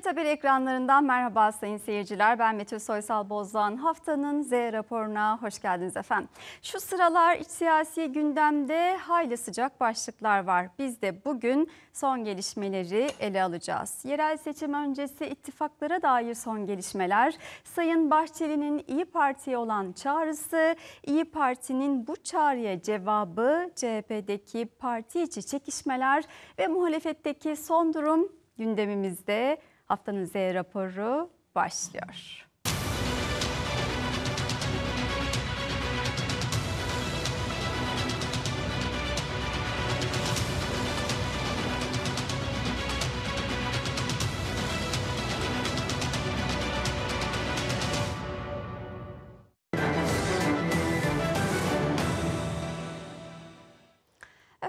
TRT Haber ekranlarından merhaba sayın seyirciler. Ben Metin Soysal Bozdoğan. Haftanın Z raporuna hoş geldiniz efendim. Şu sıralar iç siyasi gündemde hayli sıcak başlıklar var. Biz de bugün son gelişmeleri ele alacağız. Yerel seçim öncesi ittifaklara dair son gelişmeler, Sayın Bahçeli'nin İyi Parti'ye olan çağrısı, İyi Parti'nin bu çağrıya cevabı, CHP'deki parti içi çekişmeler ve muhalefetteki son durum gündemimizde. Haftanın Z raporu başlıyor.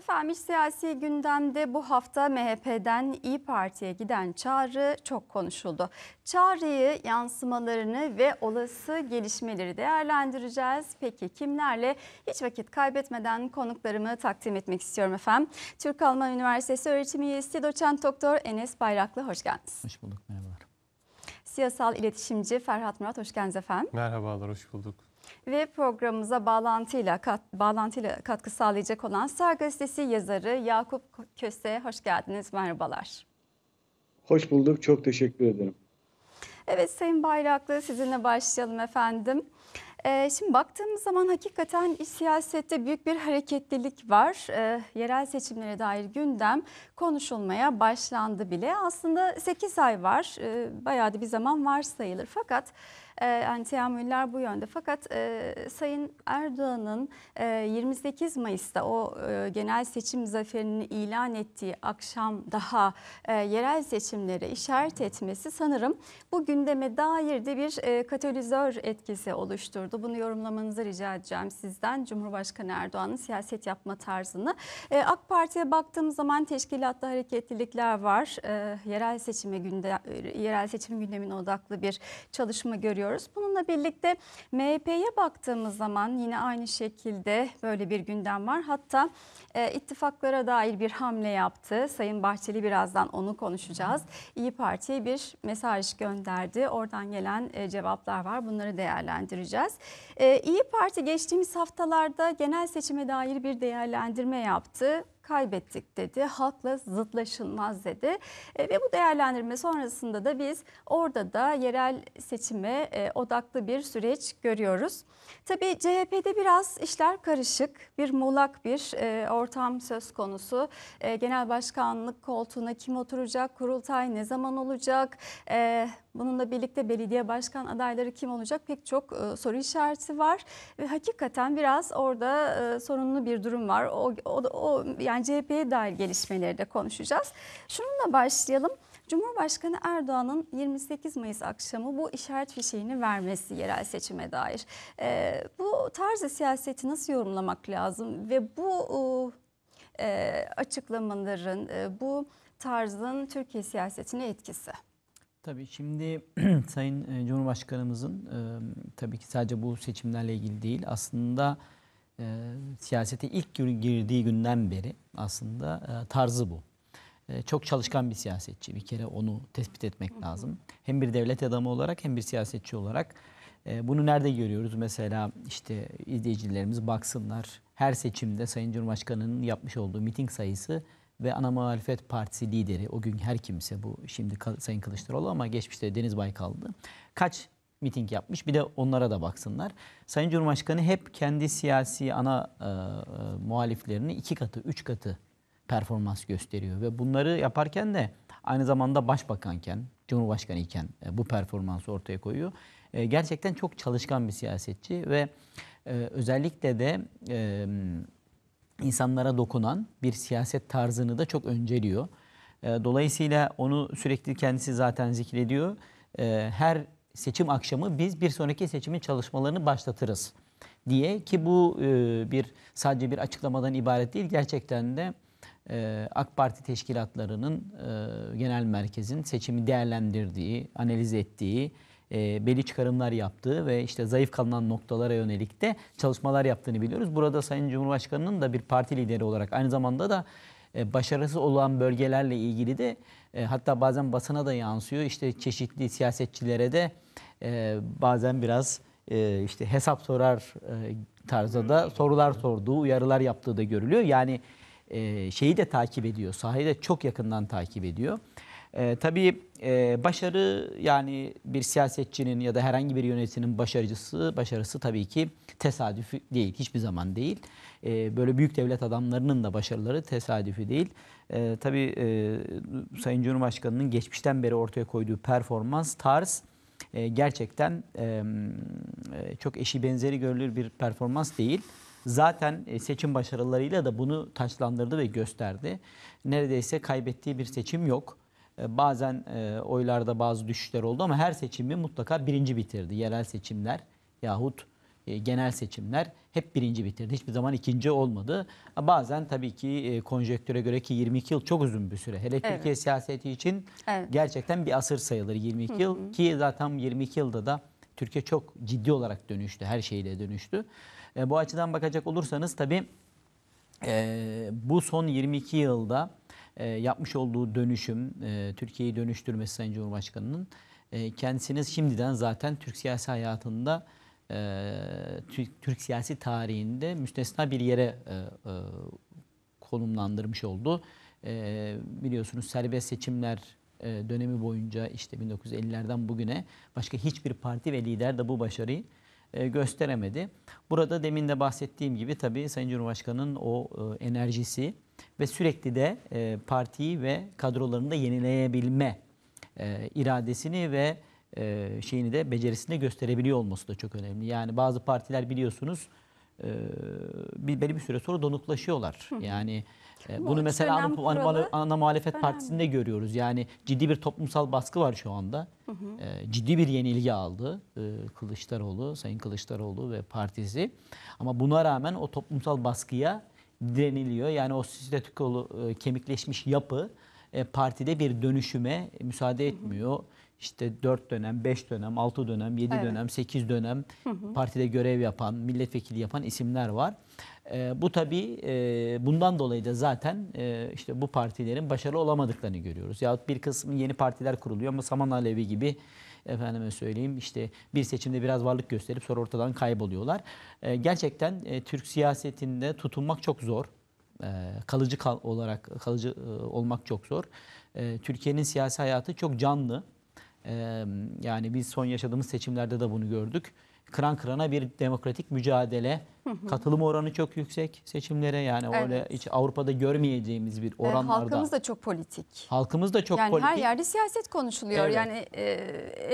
Efendim iç siyasi gündemde bu hafta MHP'den İyi Parti'ye giden çağrı çok konuşuldu. Çağrıyı, yansımalarını ve olası gelişmeleri değerlendireceğiz. Peki kimlerle? Hiç vakit kaybetmeden konuklarımı takdim etmek istiyorum efendim. Türk Alman Üniversitesi öğretim üyesi doçent doktor Enes Bayraklı hoş geldiniz. Hoş bulduk merhabalar. Siyasal iletişimci Ferhat Murat hoş geldiniz efendim. Merhabalar hoş bulduk ve programımıza bağlantıyla kat, bağlantıyla katkı sağlayacak olan Sar Gazetesi yazarı Yakup Köse hoş geldiniz. Merhabalar. Hoş bulduk. Çok teşekkür ederim. Evet Sayın Bayraklı sizinle başlayalım efendim. Ee, şimdi baktığımız zaman hakikaten iç siyasette büyük bir hareketlilik var. Ee, yerel seçimlere dair gündem konuşulmaya başlandı bile. Aslında 8 ay var. Ee, bayağı da bir zaman var sayılır. Fakat e, yani teamüller bu yönde. Fakat e, Sayın Erdoğan'ın e, 28 Mayıs'ta o e, genel seçim zaferini ilan ettiği akşam daha e, yerel seçimlere işaret etmesi sanırım bu gündeme dair de bir e, katalizör etkisi oluşturdu. Bunu yorumlamanızı rica edeceğim sizden. Cumhurbaşkanı Erdoğan'ın siyaset yapma tarzını. E, AK Parti'ye baktığımız zaman teşkilatlı hareketlilikler var. E, yerel seçime günde e, yerel seçim gündemine odaklı bir çalışma görüyoruz görüyoruz. Bununla birlikte MHP'ye baktığımız zaman yine aynı şekilde böyle bir gündem var. Hatta e, ittifaklara dair bir hamle yaptı. Sayın Bahçeli birazdan onu konuşacağız. İyi Parti'ye bir mesaj gönderdi. Oradan gelen e, cevaplar var. Bunları değerlendireceğiz. E, İyi Parti geçtiğimiz haftalarda genel seçime dair bir değerlendirme yaptı kaybettik dedi. Halkla zıtlaşılmaz dedi. E, ve bu değerlendirme sonrasında da biz orada da yerel seçime e, odaklı bir süreç görüyoruz. Tabii CHP'de biraz işler karışık. Bir muğlak bir e, ortam söz konusu. E, genel başkanlık koltuğuna kim oturacak, kurultay ne zaman olacak, e, Bununla birlikte belediye başkan adayları kim olacak pek çok e, soru işareti var. Ve hakikaten biraz orada e, sorunlu bir durum var. O, o, o yani yani CHP'ye dair gelişmeleri de konuşacağız. Şununla başlayalım. Cumhurbaşkanı Erdoğan'ın 28 Mayıs akşamı bu işaret fişeğini vermesi yerel seçime dair. E, bu tarzı siyaseti nasıl yorumlamak lazım ve bu e, e, açıklamaların, e, bu tarzın Türkiye siyasetine etkisi? Tabii şimdi Sayın e, Cumhurbaşkanımızın e, tabii ki sadece bu seçimlerle ilgili değil aslında e, siyasete ilk girdiği günden beri aslında e, tarzı bu. E, çok çalışkan bir siyasetçi. Bir kere onu tespit etmek lazım. Hem bir devlet adamı olarak hem bir siyasetçi olarak. E, bunu nerede görüyoruz? Mesela işte izleyicilerimiz baksınlar. Her seçimde Sayın Cumhurbaşkanı'nın yapmış olduğu miting sayısı ve ana muhalefet partisi lideri o gün her kimse bu şimdi Sayın Kılıçdaroğlu ama geçmişte Deniz Baykal'dı. Kaç miting yapmış. Bir de onlara da baksınlar. Sayın Cumhurbaşkanı hep kendi siyasi ana e, e, muhaliflerini iki katı, üç katı performans gösteriyor. Ve bunları yaparken de aynı zamanda başbakanken, cumhurbaşkanı iken e, bu performansı ortaya koyuyor. E, gerçekten çok çalışkan bir siyasetçi ve e, özellikle de e, insanlara dokunan bir siyaset tarzını da çok önceliyor. E, dolayısıyla onu sürekli kendisi zaten zikrediyor. E, her seçim akşamı biz bir sonraki seçimin çalışmalarını başlatırız diye ki bu e, bir sadece bir açıklamadan ibaret değil gerçekten de e, AK Parti teşkilatlarının e, genel merkezin seçimi değerlendirdiği, analiz ettiği, e, belli çıkarımlar yaptığı ve işte zayıf kalınan noktalara yönelik de çalışmalar yaptığını biliyoruz. Burada Sayın Cumhurbaşkanı'nın da bir parti lideri olarak aynı zamanda da e, başarısız olan bölgelerle ilgili de e, hatta bazen basına da yansıyor. İşte çeşitli siyasetçilere de e, bazen biraz işte hesap sorar tarzda da hmm. sorular sorduğu, uyarılar yaptığı da görülüyor. Yani şeyi de takip ediyor, sahayı da çok yakından takip ediyor. E, tabii e, başarı yani bir siyasetçinin ya da herhangi bir yöneticinin başarıcısı, başarısı tabii ki tesadüf değil, hiçbir zaman değil e, böyle büyük devlet adamlarının da başarıları tesadüfi değil. E, tabii e, Sayın Cumhurbaşkanı'nın geçmişten beri ortaya koyduğu performans, tarz e, gerçekten e, e çok eşi benzeri görülür bir performans değil zaten e, seçim başarılarıyla da bunu taçlandırdı ve gösterdi. Neredeyse kaybettiği bir seçim yok. E, bazen oylarda bazı düşüşler oldu ama her seçimi mutlaka birinci bitirdi. Yerel seçimler yahut e, genel seçimler hep birinci bitirdi. Hiçbir zaman ikinci olmadı. Bazen tabii ki e, konjektüre göre ki 22 yıl çok uzun bir süre. Hele evet. Türkiye siyaseti için evet. gerçekten bir asır sayılır 22 yıl. Hı hı. Ki zaten 22 yılda da Türkiye çok ciddi olarak dönüştü. Her şeyle dönüştü. E, bu açıdan bakacak olursanız tabii bu son 22 yılda yapmış olduğu dönüşüm, Türkiye'yi dönüştürmesi Sayın Cumhurbaşkanı'nın kendisiniz şimdiden zaten Türk siyasi hayatında Türk, Türk siyasi tarihinde müstesna bir yere e, e, konumlandırmış oldu. E, biliyorsunuz serbest seçimler e, dönemi boyunca işte 1950'lerden bugüne başka hiçbir parti ve lider de bu başarıyı e, gösteremedi. Burada demin de bahsettiğim gibi tabii Sayın Cumhurbaşkanı'nın o e, enerjisi ve sürekli de e, partiyi ve kadrolarını da yenileyebilme e, iradesini ve e, şeyini de becerisini de gösterebiliyor olması da çok önemli. Yani bazı partiler biliyorsunuz e, bir, belli bir süre sonra donuklaşıyorlar. Yani e, bunu mesela ana, ana, ana muhalefet önemli. partisinde görüyoruz. Yani ciddi bir toplumsal baskı var şu anda. Hı hı. ciddi bir yenilgi aldı Kılıçdaroğlu, Sayın Kılıçdaroğlu ve partisi. Ama buna rağmen o toplumsal baskıya direniliyor. Yani o statükolu e, kemikleşmiş yapı partide bir dönüşüme müsaade etmiyor. Hı hı işte 4 dönem, 5 dönem, 6 dönem, 7 evet. dönem, 8 dönem hı hı. partide görev yapan, milletvekili yapan isimler var. E, bu tabii e, bundan dolayı da zaten e, işte bu partilerin başarılı olamadıklarını görüyoruz. Yahut bir kısmı yeni partiler kuruluyor ama Saman Alevi gibi efendime söyleyeyim işte bir seçimde biraz varlık gösterip sonra ortadan kayboluyorlar. E, gerçekten e, Türk siyasetinde tutunmak çok zor. E, kalıcı kal olarak kalıcı e, olmak çok zor. E, Türkiye'nin siyasi hayatı çok canlı yani biz son yaşadığımız seçimlerde de bunu gördük. Kıran kırana bir demokratik mücadele Katılım oranı çok yüksek seçimlere yani evet. öyle hiç Avrupa'da görmeyeceğimiz bir oranlarda. Evet, halkımız da çok politik. Halkımız da çok yani politik. Yani her yerde siyaset konuşuluyor. Evet. Yani e,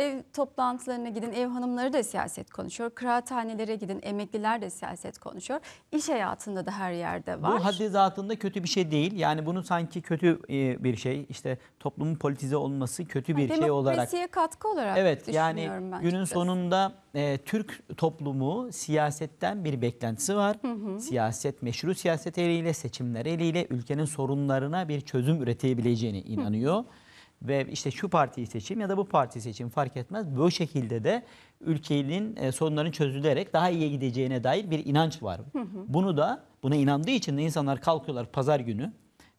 ev toplantılarına gidin ev hanımları da siyaset konuşuyor. Kıraathanelere gidin emekliler de siyaset konuşuyor. İş hayatında da her yerde var. Bu haddizatında kötü bir şey değil. Yani bunu sanki kötü e, bir şey işte toplumun politize olması kötü bir ha, şey olarak. Demokrasiye katkı olarak evet, düşünüyorum yani ben. Günün çıkıyorum. sonunda e, Türk toplumu siyasetten bir bekliyor beklentisi var. Hı hı. Siyaset, meşru siyaset eliyle, seçimler eliyle ülkenin sorunlarına bir çözüm üretebileceğine inanıyor. Hı. Ve işte şu partiyi seçim ya da bu parti seçim fark etmez. Bu şekilde de ülkenin e, sorunların çözülerek daha iyiye gideceğine dair bir inanç var. Hı hı. Bunu da buna inandığı için de insanlar kalkıyorlar pazar günü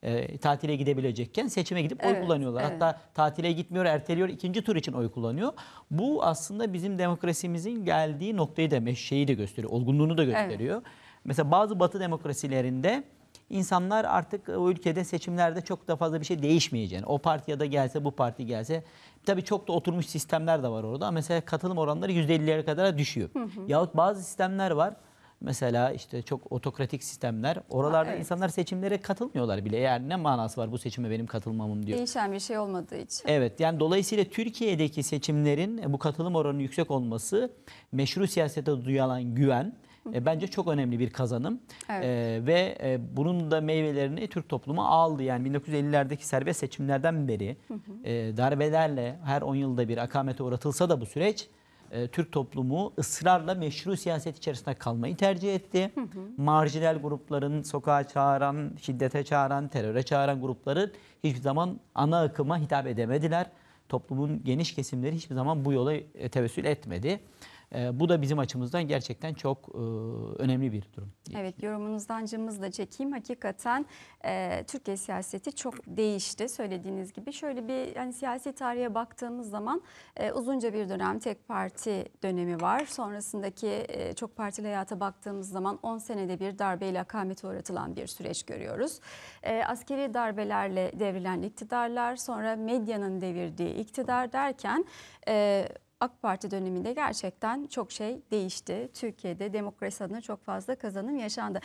e, tatile gidebilecekken seçime gidip evet, oy kullanıyorlar. Evet. Hatta tatile gitmiyor, erteliyor, ikinci tur için oy kullanıyor. Bu aslında bizim demokrasimizin geldiği noktayı da şeyi de gösteriyor, olgunluğunu da gösteriyor. Evet. Mesela bazı Batı demokrasilerinde insanlar artık o ülkede seçimlerde çok da fazla bir şey değişmeyeceğini, o partiye da gelse bu parti gelse tabii çok da oturmuş sistemler de var orada. Mesela katılım oranları %50'lere kadar düşüyor. Hı hı. Yahut bazı sistemler var Mesela işte çok otokratik sistemler. Oralarda evet. insanlar seçimlere katılmıyorlar bile. Yani ne manası var bu seçime benim katılmamım diyor. Değişen bir şey olmadığı için. Evet yani dolayısıyla Türkiye'deki seçimlerin e, bu katılım oranının yüksek olması meşru siyasete duyulan güven, e, bence çok önemli bir kazanım. Evet. E, ve e, bunun da meyvelerini Türk toplumu aldı. Yani 1950'lerdeki serbest seçimlerden beri E, darbelerle her 10 yılda bir akamete uğratılsa da bu süreç e, Türk toplumu ısrarla meşru siyaset içerisinde kalmayı tercih etti. Hı hı. Marjinal grupların sokağa çağıran, şiddete çağıran, teröre çağıran grupları hiçbir zaman ana akıma hitap edemediler. Toplumun geniş kesimleri hiçbir zaman bu yola e, tevessül etmedi. E, bu da bizim açımızdan gerçekten çok e, önemli bir durum. Evet yorumunuzdan cımbız da çekeyim. Hakikaten e, Türkiye siyaseti çok değişti söylediğiniz gibi. Şöyle bir hani siyasi tarihe baktığımız zaman e, uzunca bir dönem tek parti dönemi var. Sonrasındaki e, çok partili hayata baktığımız zaman 10 senede bir darbeyle akamete uğratılan bir süreç görüyoruz. E, askeri darbelerle devrilen iktidarlar sonra medyanın devirdiği iktidar derken... E, AK Parti döneminde gerçekten çok şey değişti. Türkiye'de demokrasi adına çok fazla kazanım yaşandı.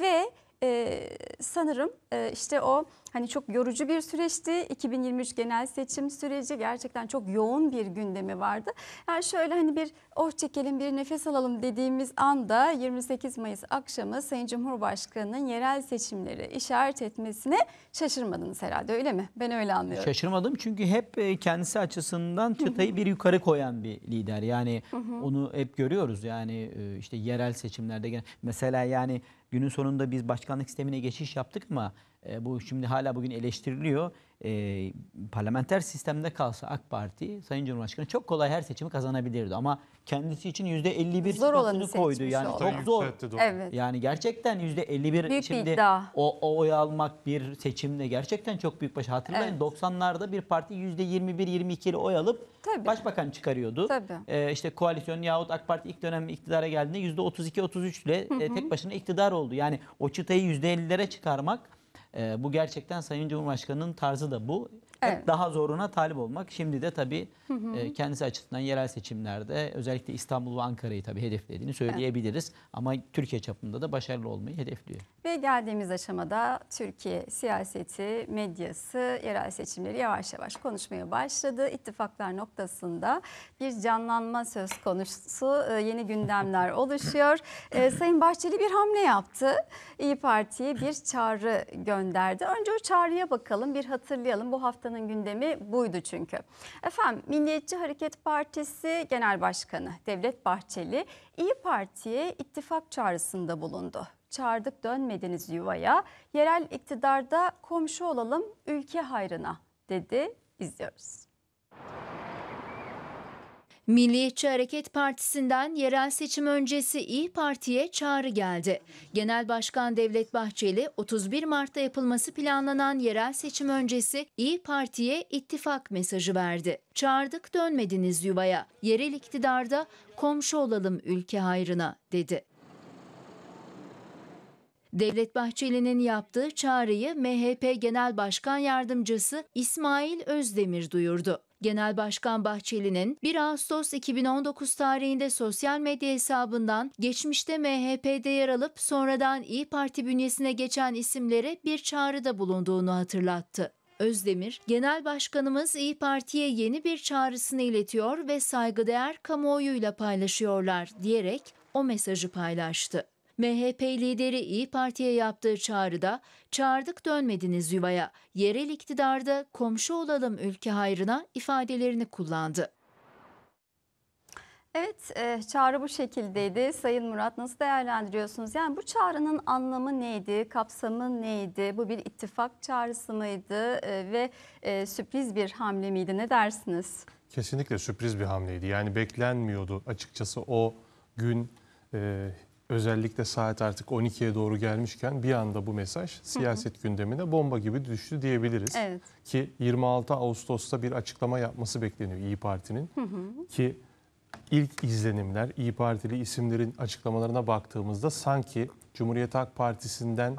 Ve e, sanırım e, işte o hani çok yorucu bir süreçti. 2023 genel seçim süreci gerçekten çok yoğun bir gündemi vardı. Yani şöyle hani bir oh çekelim bir nefes alalım dediğimiz anda 28 Mayıs akşamı Sayın Cumhurbaşkanı'nın yerel seçimleri işaret etmesine şaşırmadınız herhalde öyle mi? Ben öyle anlıyorum. Şaşırmadım çünkü hep e, kendisi açısından çıtayı bir yukarı koyan bir lider. Yani onu hep görüyoruz yani e, işte yerel seçimlerde mesela yani Günün sonunda biz başkanlık sistemine geçiş yaptık ama e, bu şimdi hala bugün eleştiriliyor. E, parlamenter sistemde kalsa AK Parti Sayın Cumhurbaşkanı çok kolay her seçimi kazanabilirdi ama kendisi için yüzde %51 zor olanı koydu. Yani oldu. çok zor. Evet. Yani gerçekten yüzde %51 büyük şimdi o, o oy almak bir seçimde gerçekten çok büyük başa Hatırlayın evet. 90'larda bir parti yüzde %21-22 ile oy alıp Tabii. başbakan çıkarıyordu. Tabii. Ee, işte koalisyon yahut AK Parti ilk dönem iktidara geldiğinde yüzde %32-33 ile e, hı tek başına iktidar oldu. Yani o çıtayı %50'lere çıkarmak ee, bu gerçekten Sayın Cumhurbaşkanı'nın tarzı da bu. Evet. daha zoruna talip olmak. Şimdi de tabii hı hı. E, kendisi açısından yerel seçimlerde özellikle İstanbul ve Ankara'yı tabii hedeflediğini söyleyebiliriz. Evet. Ama Türkiye çapında da başarılı olmayı hedefliyor. Ve geldiğimiz aşamada Türkiye siyaseti, medyası, yerel seçimleri yavaş yavaş konuşmaya başladı. İttifaklar noktasında bir canlanma söz konusu, e, yeni gündemler oluşuyor. E, Sayın Bahçeli bir hamle yaptı. İyi Parti'ye bir çağrı gönderdi. Önce o çağrıya bakalım, bir hatırlayalım. Bu hafta haftanın gündemi buydu çünkü. Efendim Milliyetçi Hareket Partisi Genel Başkanı Devlet Bahçeli İyi Parti'ye ittifak çağrısında bulundu. Çağırdık dönmediniz yuvaya, yerel iktidarda komşu olalım ülke hayrına dedi. İzliyoruz. Milliyetçi Hareket Partisi'nden yerel seçim öncesi İyi Parti'ye çağrı geldi. Genel Başkan Devlet Bahçeli 31 Mart'ta yapılması planlanan yerel seçim öncesi İyi Parti'ye ittifak mesajı verdi. Çağırdık dönmediniz yuvaya. Yerel iktidarda komşu olalım ülke hayrına dedi. Devlet Bahçeli'nin yaptığı çağrıyı MHP Genel Başkan Yardımcısı İsmail Özdemir duyurdu. Genel Başkan Bahçeli'nin 1 Ağustos 2019 tarihinde sosyal medya hesabından geçmişte MHP'de yer alıp sonradan İyi Parti bünyesine geçen isimlere bir çağrıda bulunduğunu hatırlattı. Özdemir, Genel Başkanımız İyi Parti'ye yeni bir çağrısını iletiyor ve saygıdeğer kamuoyuyla paylaşıyorlar diyerek o mesajı paylaştı. MHP lideri İyi Parti'ye yaptığı çağrıda çağırdık dönmediniz yuvaya, yerel iktidarda komşu olalım ülke hayrına ifadelerini kullandı. Evet e, çağrı bu şekildeydi. Sayın Murat nasıl değerlendiriyorsunuz? Yani bu çağrının anlamı neydi? Kapsamı neydi? Bu bir ittifak çağrısı mıydı? E, ve e, sürpriz bir hamle miydi? Ne dersiniz? Kesinlikle sürpriz bir hamleydi. Yani beklenmiyordu açıkçası o gün özellikle saat artık 12'ye doğru gelmişken bir anda bu mesaj siyaset hı hı. gündemine bomba gibi düştü diyebiliriz. Evet. Ki 26 Ağustos'ta bir açıklama yapması bekleniyor İyi Parti'nin. Ki ilk izlenimler İyi Partili isimlerin açıklamalarına baktığımızda sanki Cumhuriyet Halk Partisi'nden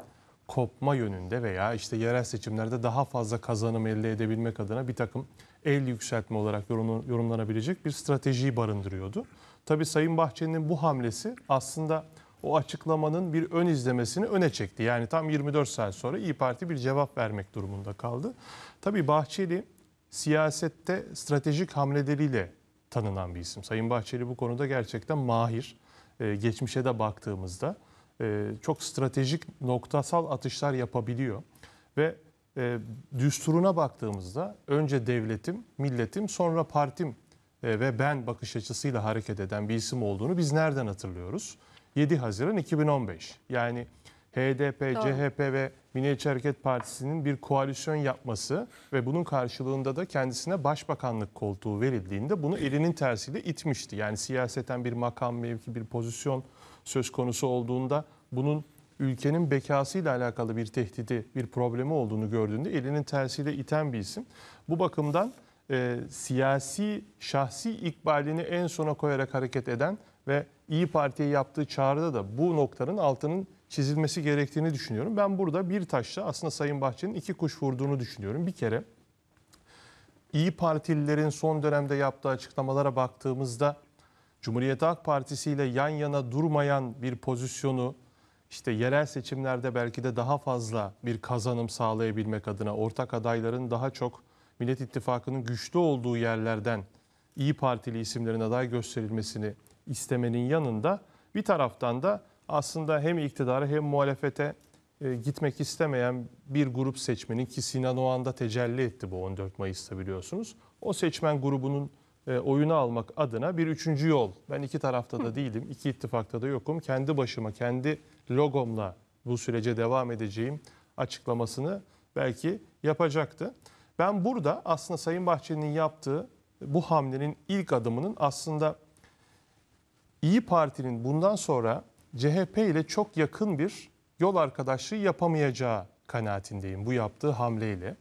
kopma yönünde veya işte yerel seçimlerde daha fazla kazanım elde edebilmek adına bir takım el yükseltme olarak yorumlanabilecek bir stratejiyi barındırıyordu. Tabi Sayın Bahçeli'nin bu hamlesi aslında o açıklamanın bir ön izlemesini öne çekti. Yani tam 24 saat sonra İyi Parti bir cevap vermek durumunda kaldı. Tabi Bahçeli siyasette stratejik hamleleriyle tanınan bir isim. Sayın Bahçeli bu konuda gerçekten mahir. Ee, geçmişe de baktığımızda e, çok stratejik noktasal atışlar yapabiliyor ve e, düsturuna baktığımızda önce devletim, milletim, sonra partim e, ve ben bakış açısıyla hareket eden bir isim olduğunu biz nereden hatırlıyoruz? 7 Haziran 2015. Yani HDP, Doğru. CHP ve Milliyetçi Hareket Partisi'nin bir koalisyon yapması ve bunun karşılığında da kendisine başbakanlık koltuğu verildiğinde bunu elinin tersiyle itmişti. Yani siyaseten bir makam, mevki, bir pozisyon söz konusu olduğunda bunun ülkenin bekasıyla alakalı bir tehdidi, bir problemi olduğunu gördüğünde elinin tersiyle iten bir isim. Bu bakımdan e, siyasi şahsi ikbalini en sona koyarak hareket eden ve İyi Parti'ye yaptığı çağrıda da bu noktanın altının çizilmesi gerektiğini düşünüyorum. Ben burada bir taşla aslında Sayın Bahçe'nin iki kuş vurduğunu düşünüyorum. Bir kere İyi Partililerin son dönemde yaptığı açıklamalara baktığımızda Cumhuriyet Halk Partisi ile yan yana durmayan bir pozisyonu işte yerel seçimlerde belki de daha fazla bir kazanım sağlayabilmek adına ortak adayların daha çok Millet İttifakı'nın güçlü olduğu yerlerden İyi Partili isimlerin aday gösterilmesini istemenin yanında bir taraftan da aslında hem iktidara hem muhalefete e, gitmek istemeyen bir grup seçmenin ki Sinan Oğan'da tecelli etti bu 14 Mayıs'ta biliyorsunuz. O seçmen grubunun e, oyunu almak adına bir üçüncü yol. Ben iki tarafta da değilim, iki ittifakta da yokum. Kendi başıma, kendi logomla bu sürece devam edeceğim açıklamasını belki yapacaktı. Ben burada aslında Sayın Bahçeli'nin yaptığı bu hamlenin ilk adımının aslında İyi Parti'nin bundan sonra CHP ile çok yakın bir yol arkadaşlığı yapamayacağı kanaatindeyim bu yaptığı hamleyle.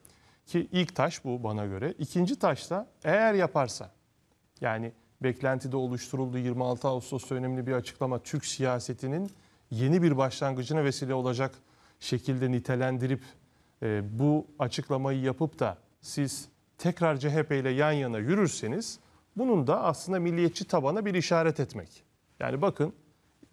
Ki ilk taş bu bana göre. İkinci taş da eğer yaparsa yani beklentide oluşturuldu 26 Ağustos önemli bir açıklama Türk siyasetinin yeni bir başlangıcına vesile olacak şekilde nitelendirip e, bu açıklamayı yapıp da siz tekrar CHP ile yan yana yürürseniz bunun da aslında milliyetçi tabana bir işaret etmek. Yani bakın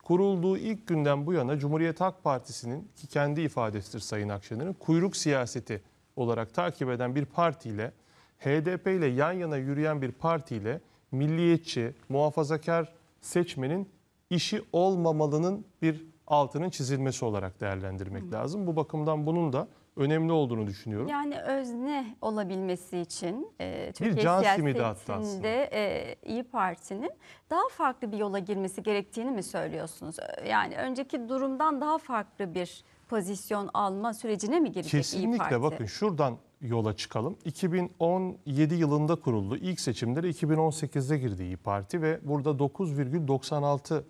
kurulduğu ilk günden bu yana Cumhuriyet Halk Partisi'nin ki kendi ifadesidir Sayın Akşener'in kuyruk siyaseti olarak takip eden bir partiyle HDP ile yan yana yürüyen bir partiyle milliyetçi, muhafazakar seçmenin işi olmamalının bir altının çizilmesi olarak değerlendirmek lazım. Bu bakımdan bunun da önemli olduğunu düşünüyorum. Yani özne olabilmesi için e, Türkiye siyasetinde e, İyi Parti'nin daha farklı bir yola girmesi gerektiğini mi söylüyorsunuz? E, yani önceki durumdan daha farklı bir pozisyon alma sürecine mi girecek Kesinlikle İyi Parti? Kesinlikle bakın şuradan yola çıkalım. 2017 yılında kuruldu. İlk seçimleri 2018'de girdi İyi Parti ve burada 9,96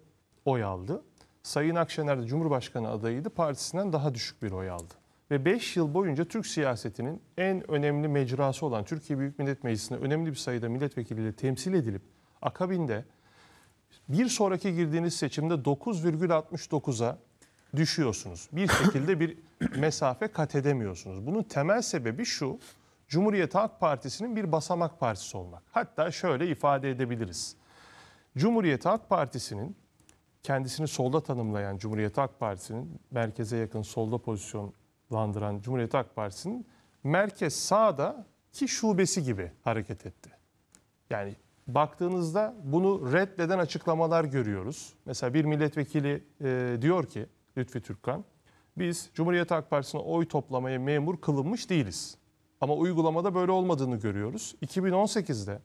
oy aldı. Sayın Akşener de Cumhurbaşkanı adayıydı. Partisinden daha düşük bir oy aldı ve 5 yıl boyunca Türk siyasetinin en önemli mecrası olan Türkiye Büyük Millet Meclisi'ne önemli bir sayıda milletvekiliyle temsil edilip akabinde bir sonraki girdiğiniz seçimde 9,69'a düşüyorsunuz. Bir şekilde bir mesafe kat edemiyorsunuz. Bunun temel sebebi şu, Cumhuriyet Halk Partisi'nin bir basamak partisi olmak. Hatta şöyle ifade edebiliriz. Cumhuriyet Halk Partisi'nin kendisini solda tanımlayan Cumhuriyet Halk Partisi'nin merkeze yakın solda pozisyon landıran Cumhuriyet Halk Partisi'nin merkez sağda ki şubesi gibi hareket etti. Yani baktığınızda bunu reddeden açıklamalar görüyoruz. Mesela bir milletvekili e, diyor ki Lütfi Türkkan, biz Cumhuriyet Halk Partisi'ne oy toplamaya memur kılınmış değiliz. Ama uygulamada böyle olmadığını görüyoruz. 2018'de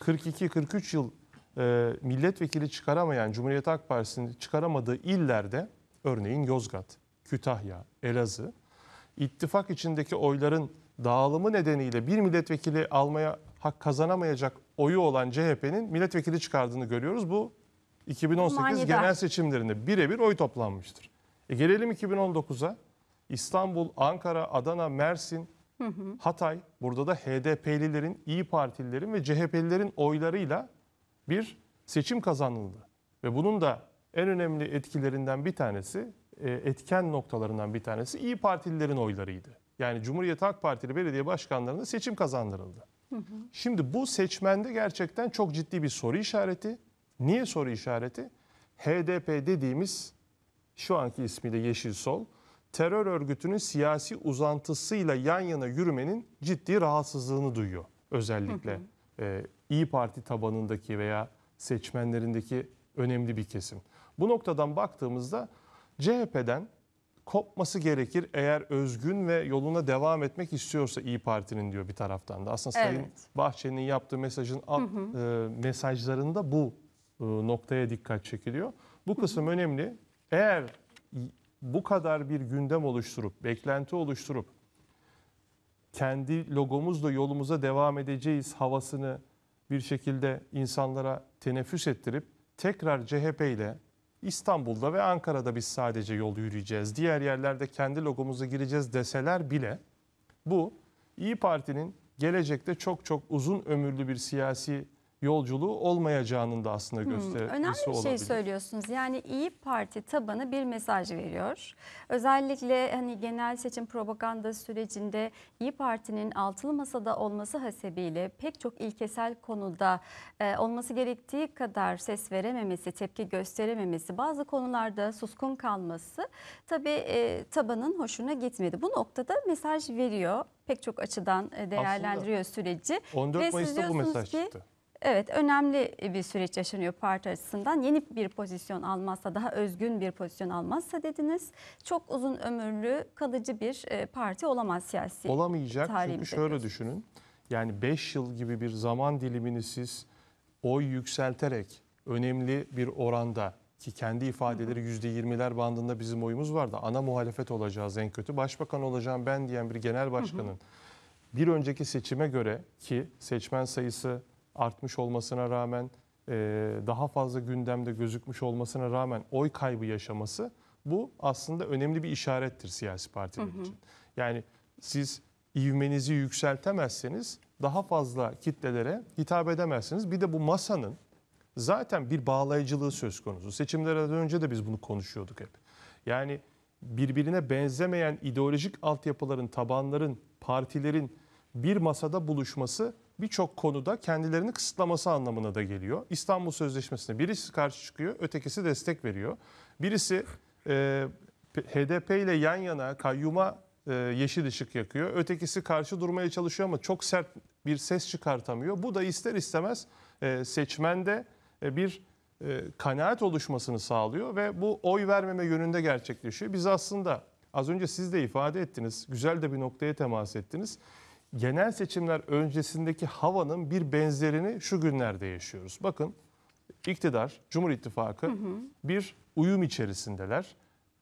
42-43 yıl e, milletvekili çıkaramayan Cumhuriyet Halk Partisi'nin çıkaramadığı illerde örneğin Yozgat, Kütahya, Elazığ ittifak içindeki oyların dağılımı nedeniyle bir milletvekili almaya hak kazanamayacak oyu olan CHP'nin milletvekili çıkardığını görüyoruz. Bu 2018 Manidar. genel seçimlerinde birebir oy toplanmıştır. E gelelim 2019'a. İstanbul, Ankara, Adana, Mersin, hı hı. Hatay burada da HDP'lilerin, İyi Partililerin ve CHP'lilerin oylarıyla bir seçim kazanıldı. Ve bunun da en önemli etkilerinden bir tanesi e, etken noktalarından bir tanesi İyi Partililerin oylarıydı. Yani Cumhuriyet Halk Partili belediye başkanlarına seçim kazandırıldı. Hı hı. Şimdi bu seçmende gerçekten çok ciddi bir soru işareti. Niye soru işareti? HDP dediğimiz şu anki ismiyle Yeşil Sol terör örgütünün siyasi uzantısıyla yan yana yürümenin ciddi rahatsızlığını duyuyor. Özellikle hı hı. E, İyi Parti tabanındaki veya seçmenlerindeki önemli bir kesim. Bu noktadan baktığımızda CHP'den kopması gerekir eğer özgün ve yoluna devam etmek istiyorsa İyi Parti'nin diyor bir taraftan da. Aslında evet. Sayın Bahçeli'nin yaptığı mesajın alt, hı hı. E, mesajlarında bu e, noktaya dikkat çekiliyor. Bu kısım hı hı. önemli. Eğer bu kadar bir gündem oluşturup, beklenti oluşturup kendi logomuzla yolumuza devam edeceğiz havasını bir şekilde insanlara teneffüs ettirip tekrar CHP ile İstanbul'da ve Ankara'da biz sadece yol yürüyeceğiz, diğer yerlerde kendi logomuza gireceğiz deseler bile bu İyi Parti'nin gelecekte çok çok uzun ömürlü bir siyasi yolculuğu olmayacağının da aslında göstergesi hmm, önemli olabilir. Önemli bir şey söylüyorsunuz. Yani İyi Parti tabanı bir mesaj veriyor. Özellikle hani genel seçim propaganda sürecinde İyi Parti'nin altılı masada olması hasebiyle pek çok ilkesel konuda e, olması gerektiği kadar ses verememesi, tepki gösterememesi, bazı konularda suskun kalması tabii e, tabanın hoşuna gitmedi. Bu noktada mesaj veriyor. Pek çok açıdan e, değerlendiriyor Aslında, süreci. 14 Ve Mayıs'ta bu mesaj ki, çıktı. Evet önemli bir süreç yaşanıyor parti açısından. Yeni bir pozisyon almazsa daha özgün bir pozisyon almazsa dediniz. Çok uzun ömürlü kalıcı bir e, parti olamaz siyasi. Olamayacak çünkü şöyle düşünün. Yani 5 yıl gibi bir zaman dilimini siz oy yükselterek önemli bir oranda ki kendi ifadeleri %20'ler bandında bizim oyumuz vardı. ana muhalefet olacağız en kötü başbakan olacağım ben diyen bir genel başkanın hı hı. bir önceki seçime göre ki seçmen sayısı artmış olmasına rağmen e, daha fazla gündemde gözükmüş olmasına rağmen oy kaybı yaşaması bu aslında önemli bir işarettir siyasi partiler için. Yani siz ivmenizi yükseltemezseniz daha fazla kitlelere hitap edemezsiniz. Bir de bu masanın zaten bir bağlayıcılığı söz konusu. Seçimlerden önce de biz bunu konuşuyorduk hep. Yani birbirine benzemeyen ideolojik altyapıların, tabanların, partilerin bir masada buluşması birçok konuda kendilerini kısıtlaması anlamına da geliyor. İstanbul Sözleşmesi'ne birisi karşı çıkıyor, ötekisi destek veriyor. Birisi e, HDP ile yan yana kayyuma e, yeşil ışık yakıyor. Ötekisi karşı durmaya çalışıyor ama çok sert bir ses çıkartamıyor. Bu da ister istemez e, seçmende e, bir e, kanaat oluşmasını sağlıyor ve bu oy vermeme yönünde gerçekleşiyor. Biz aslında az önce siz de ifade ettiniz, güzel de bir noktaya temas ettiniz genel seçimler öncesindeki havanın bir benzerini şu günlerde yaşıyoruz. Bakın iktidar, Cumhur İttifakı hı hı. bir uyum içerisindeler.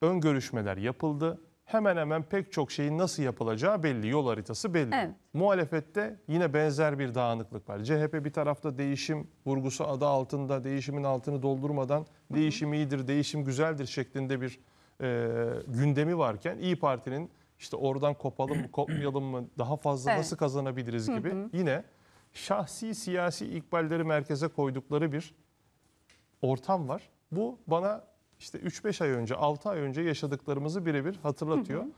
Ön görüşmeler yapıldı. Hemen hemen pek çok şeyin nasıl yapılacağı belli. Yol haritası belli. Evet. Muhalefette yine benzer bir dağınıklık var. CHP bir tarafta değişim vurgusu adı altında değişimin altını doldurmadan değişim iyidir, değişim güzeldir şeklinde bir e, gündemi varken İyi Parti'nin işte oradan kopalım mı kopmayalım mı daha fazla evet. nasıl kazanabiliriz gibi hı hı. yine şahsi siyasi ikballeri merkeze koydukları bir ortam var. Bu bana işte 3-5 ay önce 6 ay önce yaşadıklarımızı birebir hatırlatıyor. Hı hı.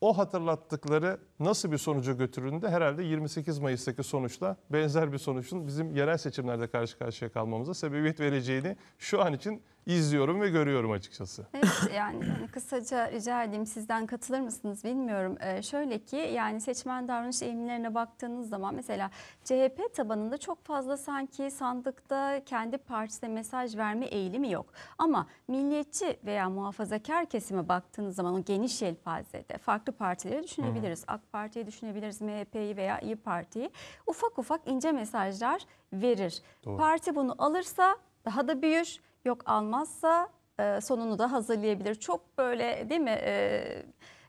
O hatırlattıkları nasıl bir sonuca götürüldü herhalde 28 Mayıs'taki sonuçla benzer bir sonuçun bizim yerel seçimlerde karşı karşıya kalmamıza sebebiyet vereceğini şu an için izliyorum ve görüyorum açıkçası. Evet yani, yani kısaca rica edeyim sizden katılır mısınız bilmiyorum. Ee, şöyle ki yani seçmen davranış eğilimlerine baktığınız zaman mesela CHP tabanında çok fazla sanki sandıkta kendi partisine mesaj verme eğilimi yok. Ama milliyetçi veya muhafazakar kesime baktığınız zaman o geniş yelpazede farklı partileri düşünebiliriz. Hmm. AK Parti'yi düşünebiliriz, MHP'yi veya İyi Parti'yi. Ufak ufak ince mesajlar verir. Doğru. Parti bunu alırsa daha da büyür Yok almazsa e, sonunu da hazırlayabilir. Çok böyle değil mi? E,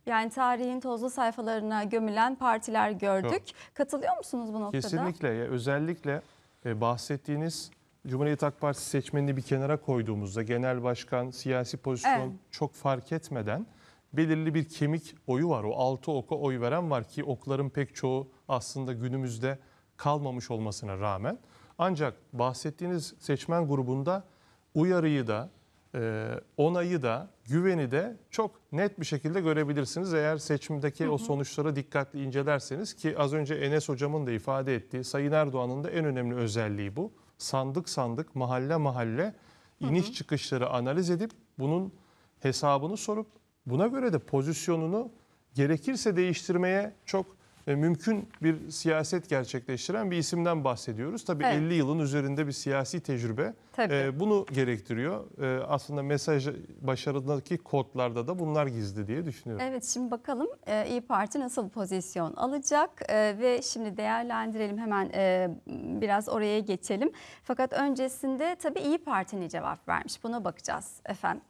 yani tarihin tozlu sayfalarına gömülen partiler gördük. Çok. Katılıyor musunuz bu noktada? Kesinlikle. Ya, özellikle e, bahsettiğiniz Cumhuriyet Halk Partisi seçmenini bir kenara koyduğumuzda genel başkan, siyasi pozisyon evet. çok fark etmeden belirli bir kemik oyu var. O altı oka oy veren var ki okların pek çoğu aslında günümüzde kalmamış olmasına rağmen. Ancak bahsettiğiniz seçmen grubunda uyarıyı da, e, onayı da, güveni de çok net bir şekilde görebilirsiniz. Eğer seçimdeki hı hı. o sonuçları dikkatli incelerseniz ki az önce Enes Hocam'ın da ifade ettiği Sayın Erdoğan'ın da en önemli özelliği bu. Sandık sandık, mahalle mahalle iniş hı hı. çıkışları analiz edip bunun hesabını sorup buna göre de pozisyonunu gerekirse değiştirmeye çok e, mümkün bir siyaset gerçekleştiren bir isimden bahsediyoruz. Tabii evet. 50 yılın üzerinde bir siyasi tecrübe e, bunu gerektiriyor. E, aslında mesaj başarıdaki kodlarda da bunlar gizli diye düşünüyorum. Evet şimdi bakalım e, İyi Parti nasıl pozisyon alacak e, ve şimdi değerlendirelim hemen e, biraz oraya geçelim. Fakat öncesinde tabii İyi Parti ne cevap vermiş buna bakacağız efendim.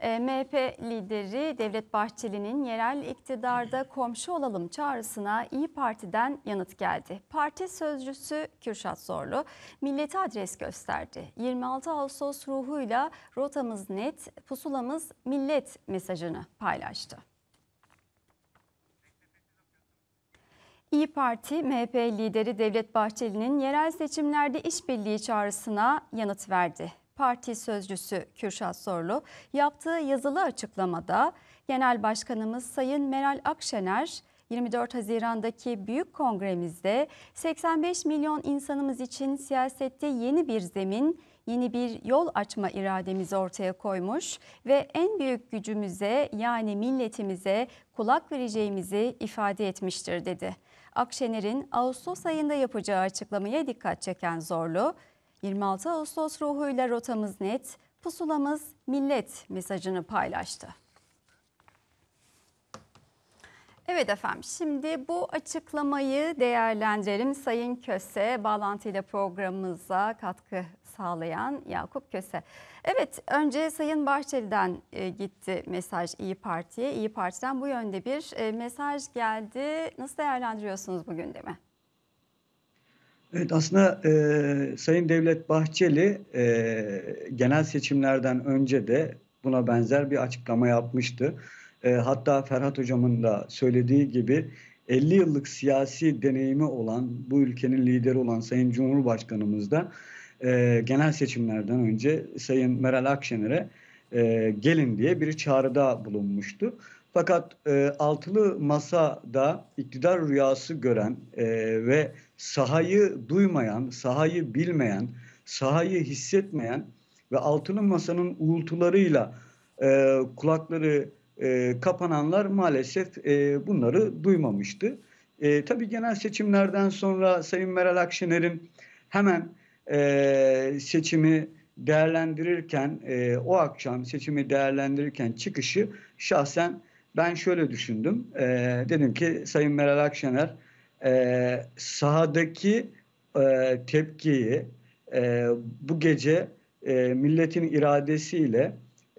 Ee, MHP lideri Devlet Bahçeli'nin yerel iktidarda komşu olalım çağrısına İyi Parti'den yanıt geldi. Parti sözcüsü Kürşat Zorlu millete adres gösterdi. 26 Ağustos ruhuyla rotamız net, pusulamız millet mesajını paylaştı. İyi Parti MHP lideri Devlet Bahçeli'nin yerel seçimlerde işbirliği çağrısına yanıt verdi. Parti Sözcüsü Kürşat Sorlu yaptığı yazılı açıklamada Genel Başkanımız Sayın Meral Akşener 24 Haziran'daki büyük kongremizde 85 milyon insanımız için siyasette yeni bir zemin, yeni bir yol açma irademizi ortaya koymuş ve en büyük gücümüze yani milletimize kulak vereceğimizi ifade etmiştir dedi. Akşener'in Ağustos ayında yapacağı açıklamaya dikkat çeken Zorlu, 26 Ağustos ruhuyla rotamız net, pusulamız millet mesajını paylaştı. Evet efendim şimdi bu açıklamayı değerlendirelim. Sayın Köse bağlantıyla programımıza katkı sağlayan Yakup Köse. Evet önce Sayın Bahçeli'den e, gitti mesaj İyi Parti'ye. İyi Parti'den bu yönde bir e, mesaj geldi. Nasıl değerlendiriyorsunuz bu gündemi? Evet aslında e, Sayın Devlet Bahçeli e, genel seçimlerden önce de buna benzer bir açıklama yapmıştı. E, hatta Ferhat Hocam'ın da söylediği gibi 50 yıllık siyasi deneyimi olan bu ülkenin lideri olan Sayın Cumhurbaşkanımız da e, genel seçimlerden önce Sayın Meral Akşener'e e, gelin diye bir çağrıda bulunmuştu. Fakat e, altılı masada iktidar rüyası gören e, ve sahayı duymayan, sahayı bilmeyen, sahayı hissetmeyen ve altılı masanın uğultularıyla e, kulakları e, kapananlar maalesef e, bunları duymamıştı. E, tabii genel seçimlerden sonra Sayın Meral Akşener'in hemen e, seçimi değerlendirirken e, o akşam seçimi değerlendirirken çıkışı şahsen ben şöyle düşündüm. E, dedim ki Sayın Meral Akşener e, sahadaki e, tepkiyi e, bu gece e, milletin iradesiyle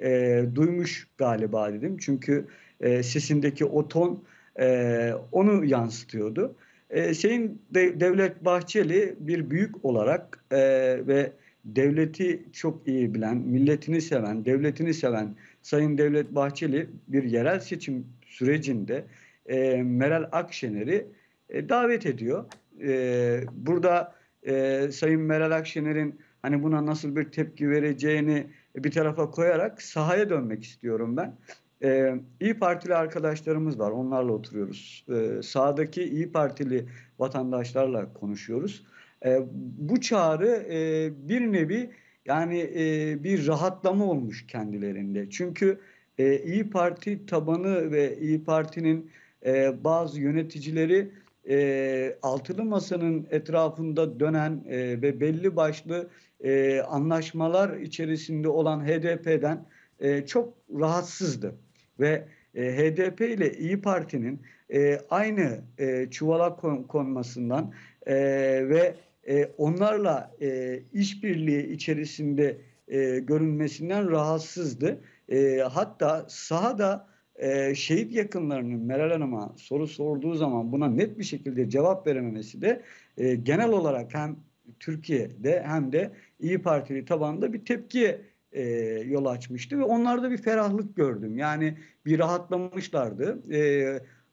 e, duymuş galiba dedim. Çünkü e, sesindeki o ton e, onu yansıtıyordu. E, Sayın De- Devlet Bahçeli bir büyük olarak e, ve devleti çok iyi bilen, milletini seven, devletini seven Sayın Devlet Bahçeli bir yerel seçim sürecinde e, Meral Akşener'i e, davet ediyor. E, burada e, Sayın Meral Akşener'in hani buna nasıl bir tepki vereceğini bir tarafa koyarak sahaya dönmek istiyorum ben. E, İyi Partili arkadaşlarımız var, onlarla oturuyoruz. E, sahadaki İyi Partili vatandaşlarla konuşuyoruz. E, bu çağrı e, bir nevi yani e, bir rahatlama olmuş kendilerinde. Çünkü e, İyi Parti tabanı ve İyi Parti'nin e, bazı yöneticileri e, altılı masanın etrafında dönen e, ve belli başlı e, anlaşmalar içerisinde olan HDP'den e, çok rahatsızdı. Ve e, HDP ile İyi Parti'nin e, aynı e, çuvala kon, konmasından e, ve e, onlarla e, işbirliği içerisinde e, görünmesinden rahatsızdı. E, hatta sahada e, şehit yakınlarının Meral Hanım'a soru sorduğu zaman buna net bir şekilde cevap verememesi de e, genel olarak hem Türkiye'de hem de İyi Partili tabanda bir tepki e, yol açmıştı ve onlarda bir ferahlık gördüm. Yani bir rahatlamışlardı. E,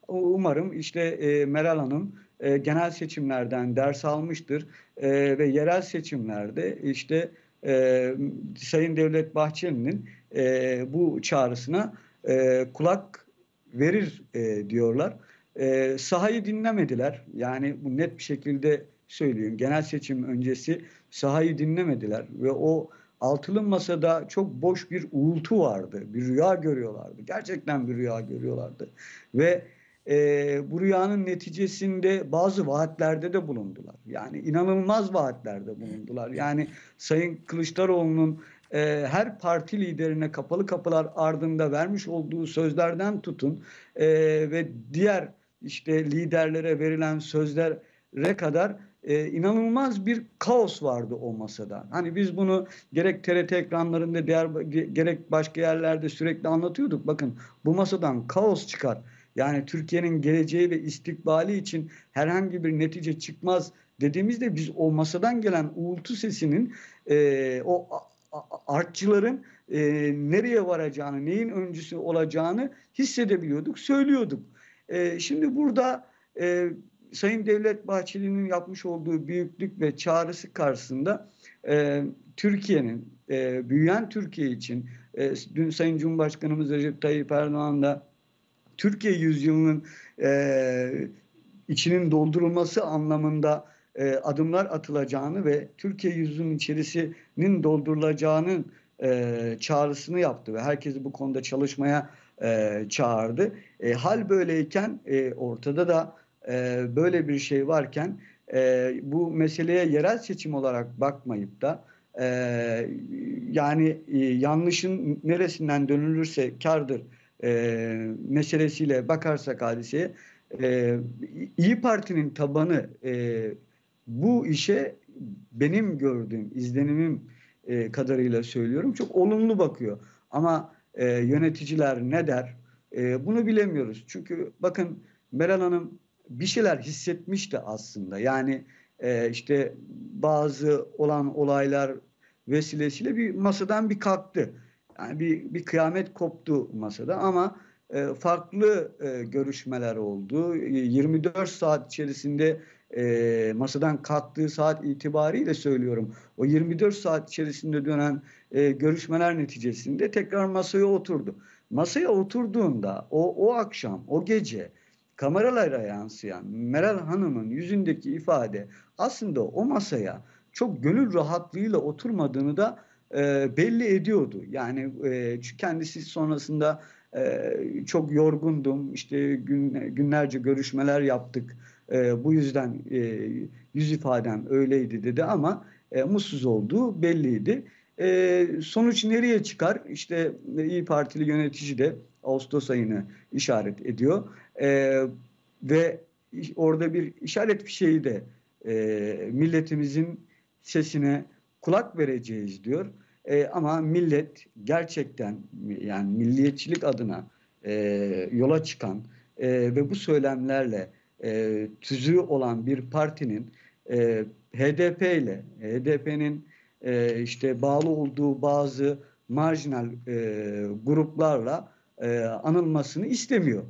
umarım işte e, Meral Hanım e, genel seçimlerden ders almıştır e, ve yerel seçimlerde işte e, Sayın Devlet Bahçeli'nin e, bu çağrısına e, kulak verir e, diyorlar. E, sahayı dinlemediler. Yani bu net bir şekilde söylüyorum. Genel seçim öncesi sahayı dinlemediler ve o altılı masada çok boş bir uğultu vardı. Bir rüya görüyorlardı. Gerçekten bir rüya görüyorlardı. Ve e, bu rüyanın neticesinde bazı vaatlerde de bulundular. Yani inanılmaz vaatlerde bulundular. Yani Sayın Kılıçdaroğlu'nun e, her parti liderine kapalı kapılar ardında vermiş olduğu sözlerden tutun e, ve diğer işte liderlere verilen sözlere kadar e, inanılmaz bir kaos vardı o masada. Hani biz bunu gerek TRT ekranlarında diğer gerek başka yerlerde sürekli anlatıyorduk. Bakın bu masadan kaos çıkar yani Türkiye'nin geleceği ve istikbali için herhangi bir netice çıkmaz dediğimizde biz o masadan gelen uğultu sesinin e, o artçıların e, nereye varacağını, neyin öncüsü olacağını hissedebiliyorduk, söylüyorduk. E, şimdi burada e, Sayın Devlet Bahçeli'nin yapmış olduğu büyüklük ve çağrısı karşısında e, Türkiye'nin, e, büyüyen Türkiye için e, dün Sayın Cumhurbaşkanımız Recep Tayyip Erdoğan da Türkiye yüzyılının e, içinin doldurulması anlamında e, adımlar atılacağını ve Türkiye yüzyılının içerisinin doldurulacağının e, çağrısını yaptı ve herkesi bu konuda çalışmaya e, çağırdı. E, hal böyleyken e, ortada da e, böyle bir şey varken e, bu meseleye yerel seçim olarak bakmayıp da e, yani e, yanlışın neresinden dönülürse kardır e, meselesiyle bakarsak hadiseye e, İyi Parti'nin tabanı e, bu işe benim gördüğüm, izlenimim e, kadarıyla söylüyorum çok olumlu bakıyor. Ama e, yöneticiler ne der e, bunu bilemiyoruz. Çünkü bakın Meral Hanım bir şeyler hissetmişti aslında. Yani e, işte bazı olan olaylar vesilesiyle bir masadan bir kalktı yani bir, bir kıyamet koptu masada ama e, farklı e, görüşmeler oldu. 24 saat içerisinde e, masadan kalktığı saat itibariyle söylüyorum. O 24 saat içerisinde dönen e, görüşmeler neticesinde tekrar masaya oturdu. Masaya oturduğunda o, o akşam, o gece kameralara yansıyan Meral Hanım'ın yüzündeki ifade aslında o masaya çok gönül rahatlığıyla oturmadığını da e, belli ediyordu. Yani e, kendisi sonrasında e, çok yorgundum. İşte gün, günlerce görüşmeler yaptık. E, bu yüzden e, yüz ifadem öyleydi dedi ama e, mutsuz olduğu belliydi. E, sonuç nereye çıkar? İşte e, İyi Partili yönetici de Ağustos ayını işaret ediyor. E, ve orada bir işaret bir şeyi de e, milletimizin sesine kulak vereceğiz diyor. E, ama millet gerçekten yani milliyetçilik adına e, yola çıkan e, ve bu söylemlerle e, tüzüğü olan bir partinin e, HDP ile HDP'nin e, işte bağlı olduğu bazı marjinal e, gruplarla e, anılmasını istemiyor.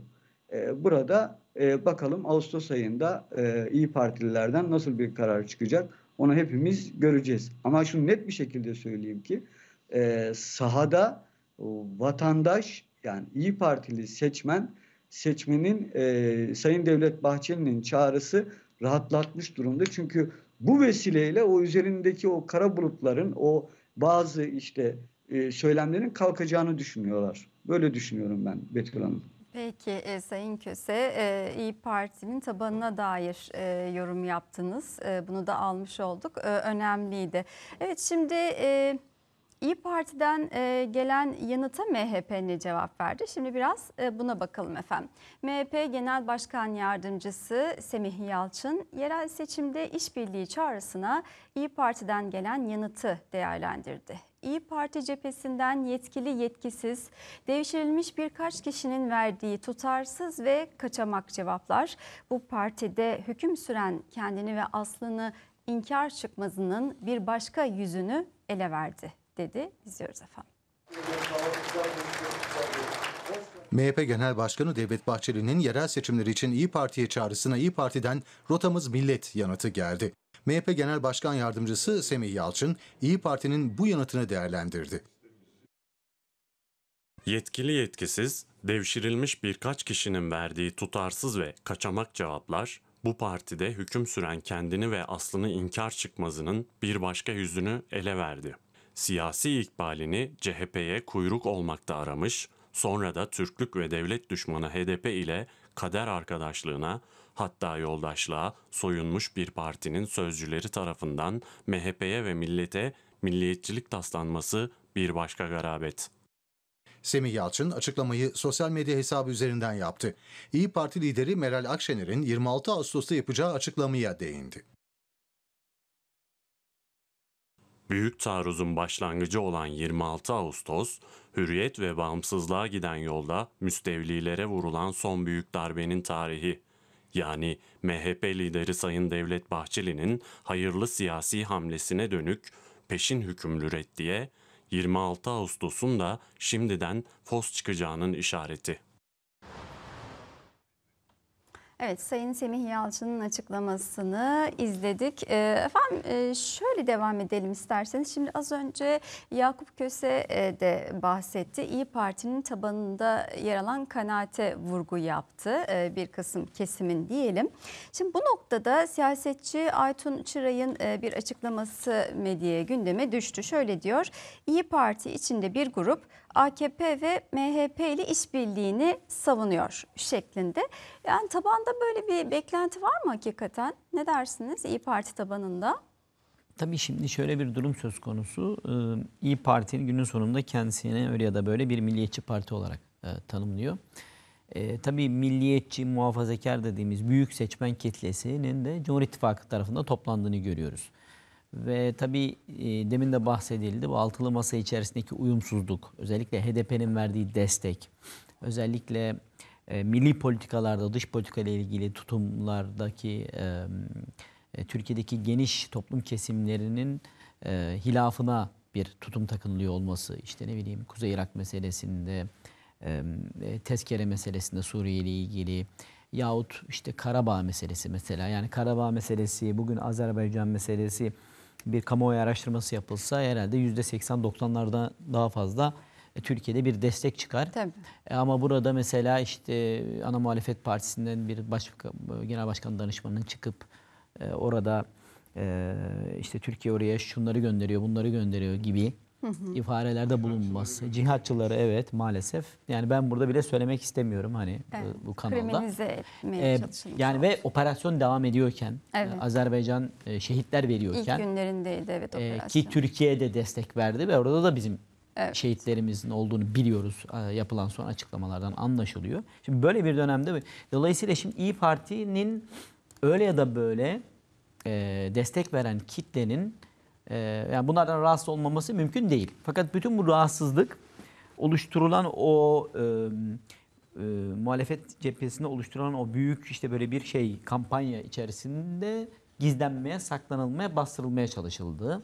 E, burada e, bakalım Ağustos ayında e, İyi Partililerden nasıl bir karar çıkacak? Onu hepimiz göreceğiz. Ama şunu net bir şekilde söyleyeyim ki e, sahada vatandaş yani İyi Partili seçmen seçmenin e, Sayın Devlet Bahçeli'nin çağrısı rahatlatmış durumda. Çünkü bu vesileyle o üzerindeki o kara bulutların o bazı işte e, söylemlerin kalkacağını düşünüyorlar. Böyle düşünüyorum ben Betül Hanım. Peki e, Sayın Köse, e, İyi Parti'nin tabanına dair e, yorum yaptınız. E, bunu da almış olduk. E, önemliydi. Evet şimdi e, İyi Parti'den e, gelen yanıta MHP ne cevap verdi? Şimdi biraz e, buna bakalım efendim. MHP Genel Başkan Yardımcısı Semih Yalçın yerel seçimde işbirliği çağrısına İyi Parti'den gelen yanıtı değerlendirdi. İyi Parti cephesinden yetkili yetkisiz, devşirilmiş birkaç kişinin verdiği tutarsız ve kaçamak cevaplar bu partide hüküm süren kendini ve aslını inkar çıkmazının bir başka yüzünü ele verdi dedi. İzliyoruz efendim. MHP Genel Başkanı Devlet Bahçeli'nin yerel seçimleri için İyi Parti'ye çağrısına İyi Parti'den rotamız millet yanıtı geldi. MHP Genel Başkan Yardımcısı Semih Yalçın, İyi Parti'nin bu yanıtını değerlendirdi. Yetkili yetkisiz, devşirilmiş birkaç kişinin verdiği tutarsız ve kaçamak cevaplar, bu partide hüküm süren kendini ve aslını inkar çıkmazının bir başka yüzünü ele verdi. Siyasi ikbalini CHP'ye kuyruk olmakta aramış, sonra da Türklük ve devlet düşmanı HDP ile kader arkadaşlığına, hatta yoldaşlığa soyunmuş bir partinin sözcüleri tarafından MHP'ye ve millete milliyetçilik taslanması bir başka garabet. Semih Yalçın açıklamayı sosyal medya hesabı üzerinden yaptı. İyi Parti lideri Meral Akşener'in 26 Ağustos'ta yapacağı açıklamaya değindi. Büyük taarruzun başlangıcı olan 26 Ağustos, hürriyet ve bağımsızlığa giden yolda müstevlilere vurulan son büyük darbenin tarihi yani MHP lideri Sayın Devlet Bahçeli'nin hayırlı siyasi hamlesine dönük peşin hükümlü reddiye 26 Ağustos'un da şimdiden fos çıkacağının işareti. Evet Sayın Semih Yalçın'ın açıklamasını izledik. Ee, efendim e, şöyle devam edelim isterseniz. Şimdi az önce Yakup Köse e, de bahsetti. İyi Parti'nin tabanında yer alan kanaate vurgu yaptı ee, bir kısım kesimin diyelim. Şimdi bu noktada siyasetçi Aytun Çıray'ın e, bir açıklaması medyaya gündeme düştü. Şöyle diyor İyi Parti içinde bir grup AKP ve MHP ile işbirliğini savunuyor şeklinde. Yani tabanda böyle bir beklenti var mı hakikaten? Ne dersiniz İyi Parti tabanında? Tabii şimdi şöyle bir durum söz konusu. Ee, İyi Parti'nin günün sonunda kendisini öyle ya da böyle bir milliyetçi parti olarak e, tanımlıyor. E, tabii milliyetçi, muhafazakar dediğimiz büyük seçmen kitlesinin de Cumhur İttifakı tarafında toplandığını görüyoruz. Ve tabii e, demin de bahsedildi bu altılı masa içerisindeki uyumsuzluk, özellikle HDP'nin verdiği destek, özellikle e, milli politikalarda, dış politika ile ilgili tutumlardaki e, Türkiye'deki geniş toplum kesimlerinin hilafına bir tutum takınılıyor olması, işte ne bileyim Kuzey Irak meselesinde, e, tezkere meselesinde Suriye ile ilgili yahut işte Karabağ meselesi mesela. Yani Karabağ meselesi, bugün Azerbaycan meselesi bir kamuoyu araştırması yapılsa herhalde %80-90'larda daha fazla e, Türkiye'de bir destek çıkar. Tabii. E, ama burada mesela işte e, ana muhalefet partisinden bir baş, genel başkan danışmanının çıkıp orada işte Türkiye oraya şunları gönderiyor, bunları gönderiyor gibi Hı ifarelerde bulunması. Cihatçıları evet maalesef. Yani ben burada bile söylemek istemiyorum hani e, evet, bu kanalda. ee, Yani ve operasyon devam ediyorken e, evet. Azerbaycan şehitler veriyorken. İlk günlerindeydi evet operasyon. Ki Türkiye de destek verdi ve orada da bizim evet. şehitlerimizin olduğunu biliyoruz yapılan son açıklamalardan anlaşılıyor. Şimdi böyle bir dönemde dolayısıyla şimdi İyi Parti'nin öyle ya da böyle destek veren kitlenin ee, yani bunlardan rahatsız olmaması mümkün değil. Fakat bütün bu rahatsızlık oluşturulan o e, e, muhalefet cephesinde oluşturulan o büyük işte böyle bir şey kampanya içerisinde gizlenmeye, saklanılmaya, bastırılmaya çalışıldı.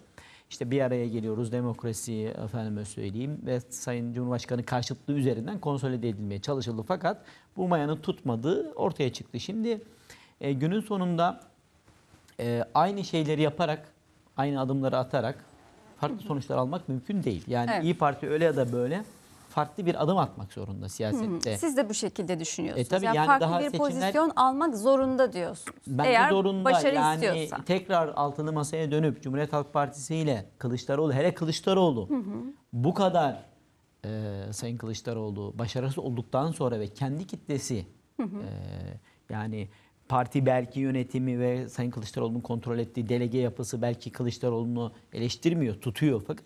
İşte bir araya geliyoruz demokrasiyi efendime söyleyeyim ve Sayın Cumhurbaşkanı karşıtlığı üzerinden konsolide edilmeye çalışıldı. Fakat bu mayanın tutmadığı ortaya çıktı. Şimdi e, günün sonunda e, aynı şeyleri yaparak aynı adımları atarak farklı sonuçlar almak mümkün değil. Yani evet. İyi Parti öyle ya da böyle farklı bir adım atmak zorunda siyasette. Siz de bu şekilde düşünüyorsunuz. E, tabii yani, yani farklı daha bir seçimler, pozisyon almak zorunda diyorsunuz. Bence Eğer zorunda başarı yani istiyorsa. tekrar altını masaya dönüp Cumhuriyet Halk Partisi ile Kılıçdaroğlu hele Kılıçdaroğlu hı hı. bu kadar e, Sayın Kılıçdaroğlu başarısız olduktan sonra ve kendi kitlesi hı hı. E, yani parti belki yönetimi ve Sayın Kılıçdaroğlu'nun kontrol ettiği delege yapısı belki Kılıçdaroğlu'nu eleştirmiyor, tutuyor fakat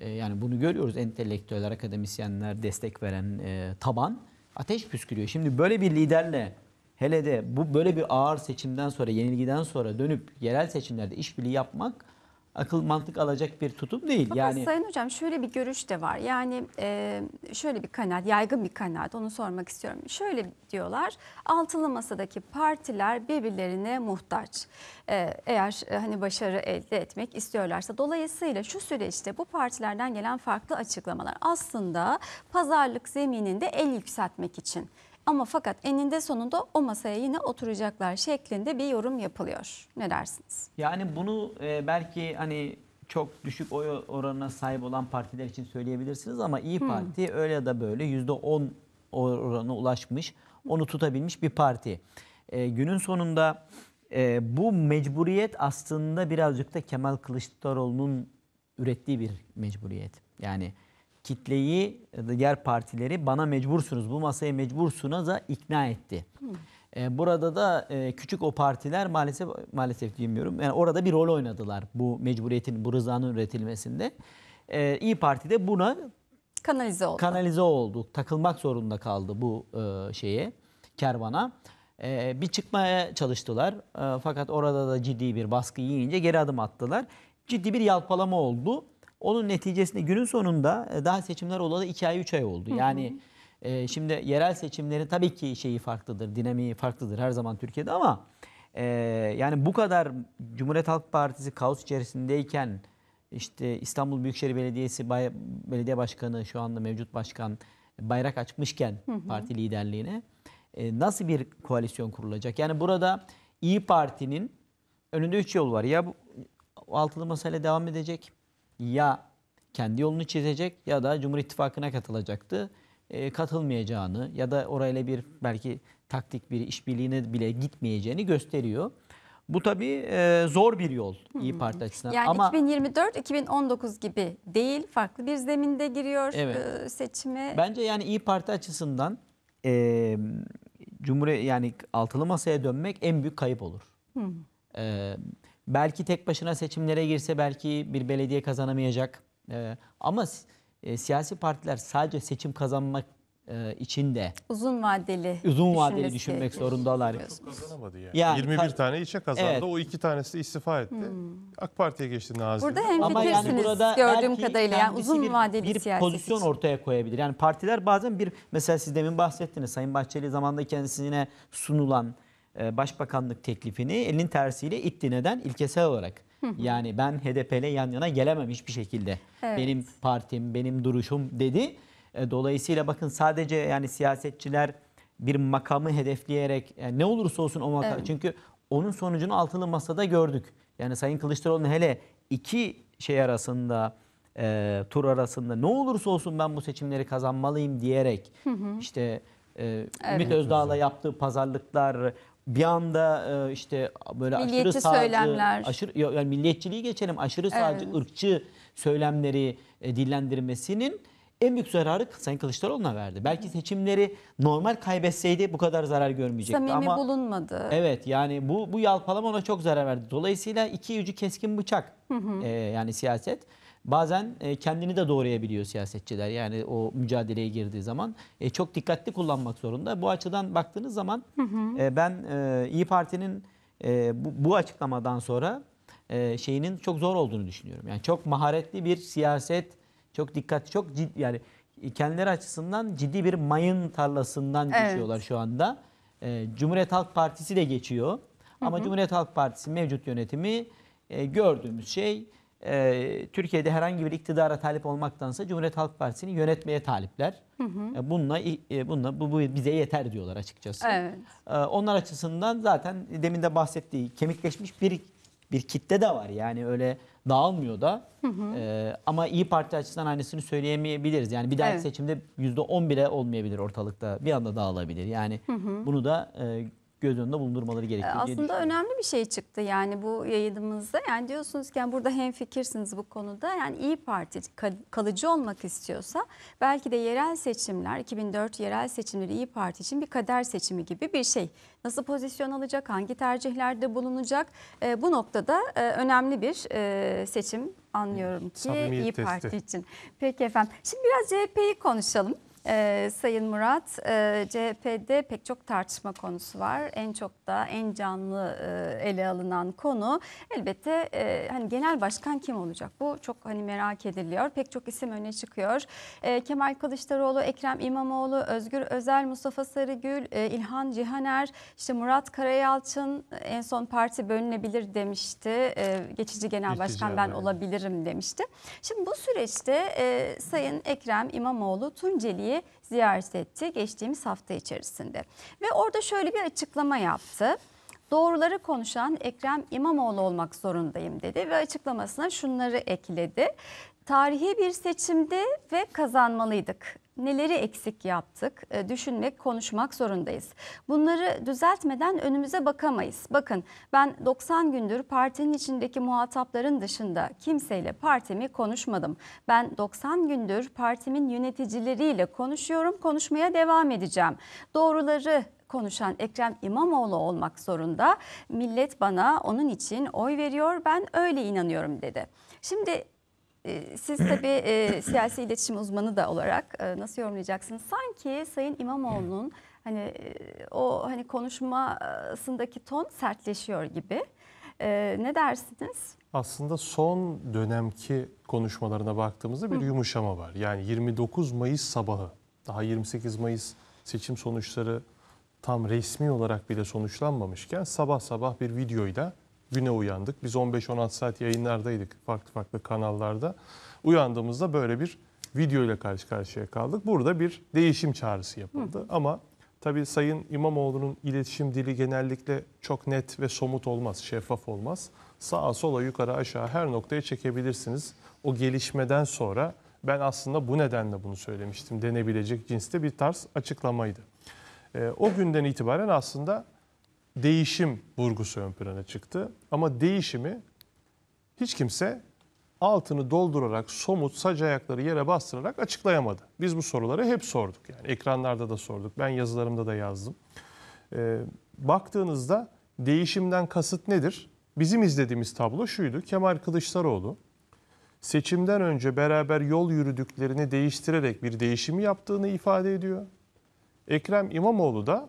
e, yani bunu görüyoruz entelektüeller, akademisyenler, destek veren e, taban ateş püskürüyor. Şimdi böyle bir liderle hele de bu böyle bir ağır seçimden sonra, yenilgiden sonra dönüp yerel seçimlerde işbirliği yapmak akıl mantık alacak bir tutum değil. Fakat yani Sayın Hocam şöyle bir görüş de var. Yani e, şöyle bir kanaat, yaygın bir kanaat onu sormak istiyorum. Şöyle diyorlar, altılı masadaki partiler birbirlerine muhtaç. E, eğer e, hani başarı elde etmek istiyorlarsa. Dolayısıyla şu süreçte bu partilerden gelen farklı açıklamalar aslında pazarlık zemininde el yükseltmek için ama fakat eninde sonunda o masaya yine oturacaklar şeklinde bir yorum yapılıyor. Ne dersiniz? Yani bunu e, belki hani çok düşük oy oranına sahip olan partiler için söyleyebilirsiniz ama İyi hmm. Parti hmm. öyle ya da böyle %10 oranına ulaşmış, onu tutabilmiş bir parti. E, günün sonunda e, bu mecburiyet aslında birazcık da Kemal Kılıçdaroğlu'nun ürettiği bir mecburiyet. Yani kitleyi diğer partileri bana mecbursunuz bu masaya mecbursunuz da ikna etti. Ee, burada da e, küçük o partiler maalesef maalesef diyemiyorum. Yani orada bir rol oynadılar bu mecburiyetin bu rızanın üretilmesinde. Ee, İyi Parti de buna kanalize oldu. kanalize oldu. Takılmak zorunda kaldı bu e, şeye kervana. E, bir çıkmaya çalıştılar. E, fakat orada da ciddi bir baskı yiyince geri adım attılar. Ciddi bir yalpalama oldu. Onun neticesinde günün sonunda e, daha seçimler olalı 2 ay 3 ay oldu. Yani e, şimdi yerel seçimleri tabii ki şeyi farklıdır, dinamiği farklıdır her zaman Türkiye'de ama e, yani bu kadar Cumhuriyet Halk Partisi kaos içerisindeyken işte İstanbul Büyükşehir Belediyesi Bay, Belediye Başkanı şu anda mevcut başkan bayrak açmışken hı hı. parti liderliğine e, nasıl bir koalisyon kurulacak? Yani burada İyi Parti'nin önünde 3 yol var. Ya bu altılı masayla devam edecek ya kendi yolunu çizecek ya da Cumhur İttifakı'na katılacaktı. E, katılmayacağını ya da orayla bir belki taktik bir işbirliğine bile gitmeyeceğini gösteriyor. Bu tabii e, zor bir yol İyi Parti açısından. Yani Ama, 2024 2019 gibi değil farklı bir zeminde giriyor evet. e, seçime. Bence yani İyi Parti açısından e, Cumhuriyet yani altılı masaya dönmek en büyük kayıp olur. Hı. E, Belki tek başına seçimlere girse belki bir belediye kazanamayacak. Ee, ama e, siyasi partiler sadece seçim kazanmak e, için de uzun vadeli uzun vadeli düşünmek zorundalar. Çok kazanamadı yani. yani 21 tane ilçe kazandı. Evet. O iki tanesi istifa etti. Hmm. AK Parti'ye geçti Nazım. Burada hem Ama yani burada gördüğüm kadarıyla yani uzun vadeli bir siyaset pozisyon için. ortaya koyabilir. Yani partiler bazen bir mesela siz demin bahsettiniz Sayın Bahçeli zamanında kendisine sunulan e, başbakanlık teklifini elin tersiyle itti. Neden? İlkesel olarak. Yani ben HDP ile yan yana gelememiş bir şekilde. Evet. Benim partim, benim duruşum dedi. E, dolayısıyla bakın sadece yani siyasetçiler bir makamı hedefleyerek yani e, ne olursa olsun o makam. Evet. Çünkü onun sonucunu altılı masada gördük. Yani Sayın Kılıçdaroğlu'nun hele iki şey arasında e, tur arasında ne olursa olsun ben bu seçimleri kazanmalıyım diyerek hı hı. işte e, evet. Ümit Özdağ'la yaptığı pazarlıklar bir anda e, işte böyle aşırı sağcı, söylemler. aşırı yani milliyetçiliği geçelim aşırı sağcı, Evet. ırkçı söylemleri e, dillendirmesinin en büyük zararı Sayın Kılıçdaroğlu'na verdi. Belki seçimleri normal kaybetseydi bu kadar zarar görmeyecekti Samimi ama bulunmadı. Evet yani bu bu yalpalama ona çok zarar verdi. Dolayısıyla iki ucu keskin bıçak Ee, yani siyaset bazen e, kendini de doğrayabiliyor siyasetçiler. Yani o mücadeleye girdiği zaman e, çok dikkatli kullanmak zorunda. Bu açıdan baktığınız zaman e, ben İyi Parti'nin bu, açıklamadan sonra şeyinin çok zor olduğunu düşünüyorum. Yani çok maharetli bir siyaset, çok dikkat, çok ciddi yani kendileri açısından ciddi bir mayın tarlasından evet. geçiyorlar şu anda. Cumhuriyet Halk Partisi de geçiyor. Ama hı hı. Cumhuriyet Halk Partisi mevcut yönetimi gördüğümüz şey e, Türkiye'de herhangi bir iktidara talip olmaktansa Cumhuriyet Halk Partisi'ni yönetmeye talipler. Hı hı. Ee, bununla, e, bununla bu, bu bize yeter diyorlar açıkçası. Evet. E, onlar açısından zaten demin de bahsettiği kemikleşmiş bir bir kitle de var. Yani öyle dağılmıyor da. Hı hı. E, ama iyi Parti açısından aynısını söyleyemeyebiliriz. Yani bir dahaki evet. seçimde %10 bile olmayabilir ortalıkta. Bir anda dağılabilir. Yani hı hı. bunu da e, göz önünde bulundurmaları ee, gerekiyor Aslında düşünüyorum. önemli bir şey çıktı yani bu yayınımızda. Yani diyorsunuz ki yani burada hem fikirsiniz bu konuda. Yani İyi Parti kalıcı olmak istiyorsa belki de yerel seçimler 2004 yerel seçimleri İyi Parti için bir kader seçimi gibi bir şey. Nasıl pozisyon alacak, hangi tercihlerde bulunacak e, bu noktada e, önemli bir e, seçim anlıyorum ki İyi Parti için. Peki efendim. Şimdi biraz CHP'yi konuşalım. Ee, Sayın Murat, e, CHP'de pek çok tartışma konusu var. En çok da en canlı e, ele alınan konu elbette e, hani genel başkan kim olacak? Bu çok hani merak ediliyor. Pek çok isim öne çıkıyor. E, Kemal Kılıçdaroğlu, Ekrem İmamoğlu, Özgür Özel, Mustafa Sarıgül, e, İlhan Cihaner, işte Murat Karayalçın en son parti bölünebilir demişti. E, geçici genel geçici başkan ben yani. olabilirim demişti. Şimdi bu süreçte e, Sayın Ekrem İmamoğlu Tunceli'yi Derneği ziyaret etti geçtiğimiz hafta içerisinde. Ve orada şöyle bir açıklama yaptı. Doğruları konuşan Ekrem İmamoğlu olmak zorundayım dedi ve açıklamasına şunları ekledi. Tarihi bir seçimdi ve kazanmalıydık neleri eksik yaptık e, düşünmek, konuşmak zorundayız. Bunları düzeltmeden önümüze bakamayız. Bakın ben 90 gündür partinin içindeki muhatapların dışında kimseyle partimi konuşmadım. Ben 90 gündür partimin yöneticileriyle konuşuyorum, konuşmaya devam edeceğim. Doğruları konuşan Ekrem İmamoğlu olmak zorunda. Millet bana onun için oy veriyor ben öyle inanıyorum dedi. Şimdi ee, siz tabi e, siyasi iletişim uzmanı da olarak e, nasıl yorumlayacaksınız? Sanki Sayın İmamoğlu'nun hani e, o hani konuşmasındaki ton sertleşiyor gibi. E, ne dersiniz? Aslında son dönemki konuşmalarına baktığımızda bir Hı. yumuşama var. Yani 29 Mayıs sabahı, daha 28 Mayıs seçim sonuçları tam resmi olarak bile sonuçlanmamışken sabah sabah bir videoyla güne uyandık. Biz 15-16 saat yayınlardaydık farklı farklı kanallarda. Uyandığımızda böyle bir video ile karşı karşıya kaldık. Burada bir değişim çağrısı yapıldı Hı. ama tabii Sayın İmamoğlu'nun iletişim dili genellikle çok net ve somut olmaz, şeffaf olmaz. Sağa sola yukarı aşağı her noktaya çekebilirsiniz. O gelişmeden sonra ben aslında bu nedenle bunu söylemiştim denebilecek cinste bir tarz açıklamaydı. E, o günden itibaren aslında değişim vurgusu ön plana çıktı. Ama değişimi hiç kimse altını doldurarak somut sac ayakları yere bastırarak açıklayamadı. Biz bu soruları hep sorduk. Yani ekranlarda da sorduk. Ben yazılarımda da yazdım. Ee, baktığınızda değişimden kasıt nedir? Bizim izlediğimiz tablo şuydu. Kemal Kılıçdaroğlu seçimden önce beraber yol yürüdüklerini değiştirerek bir değişimi yaptığını ifade ediyor. Ekrem İmamoğlu da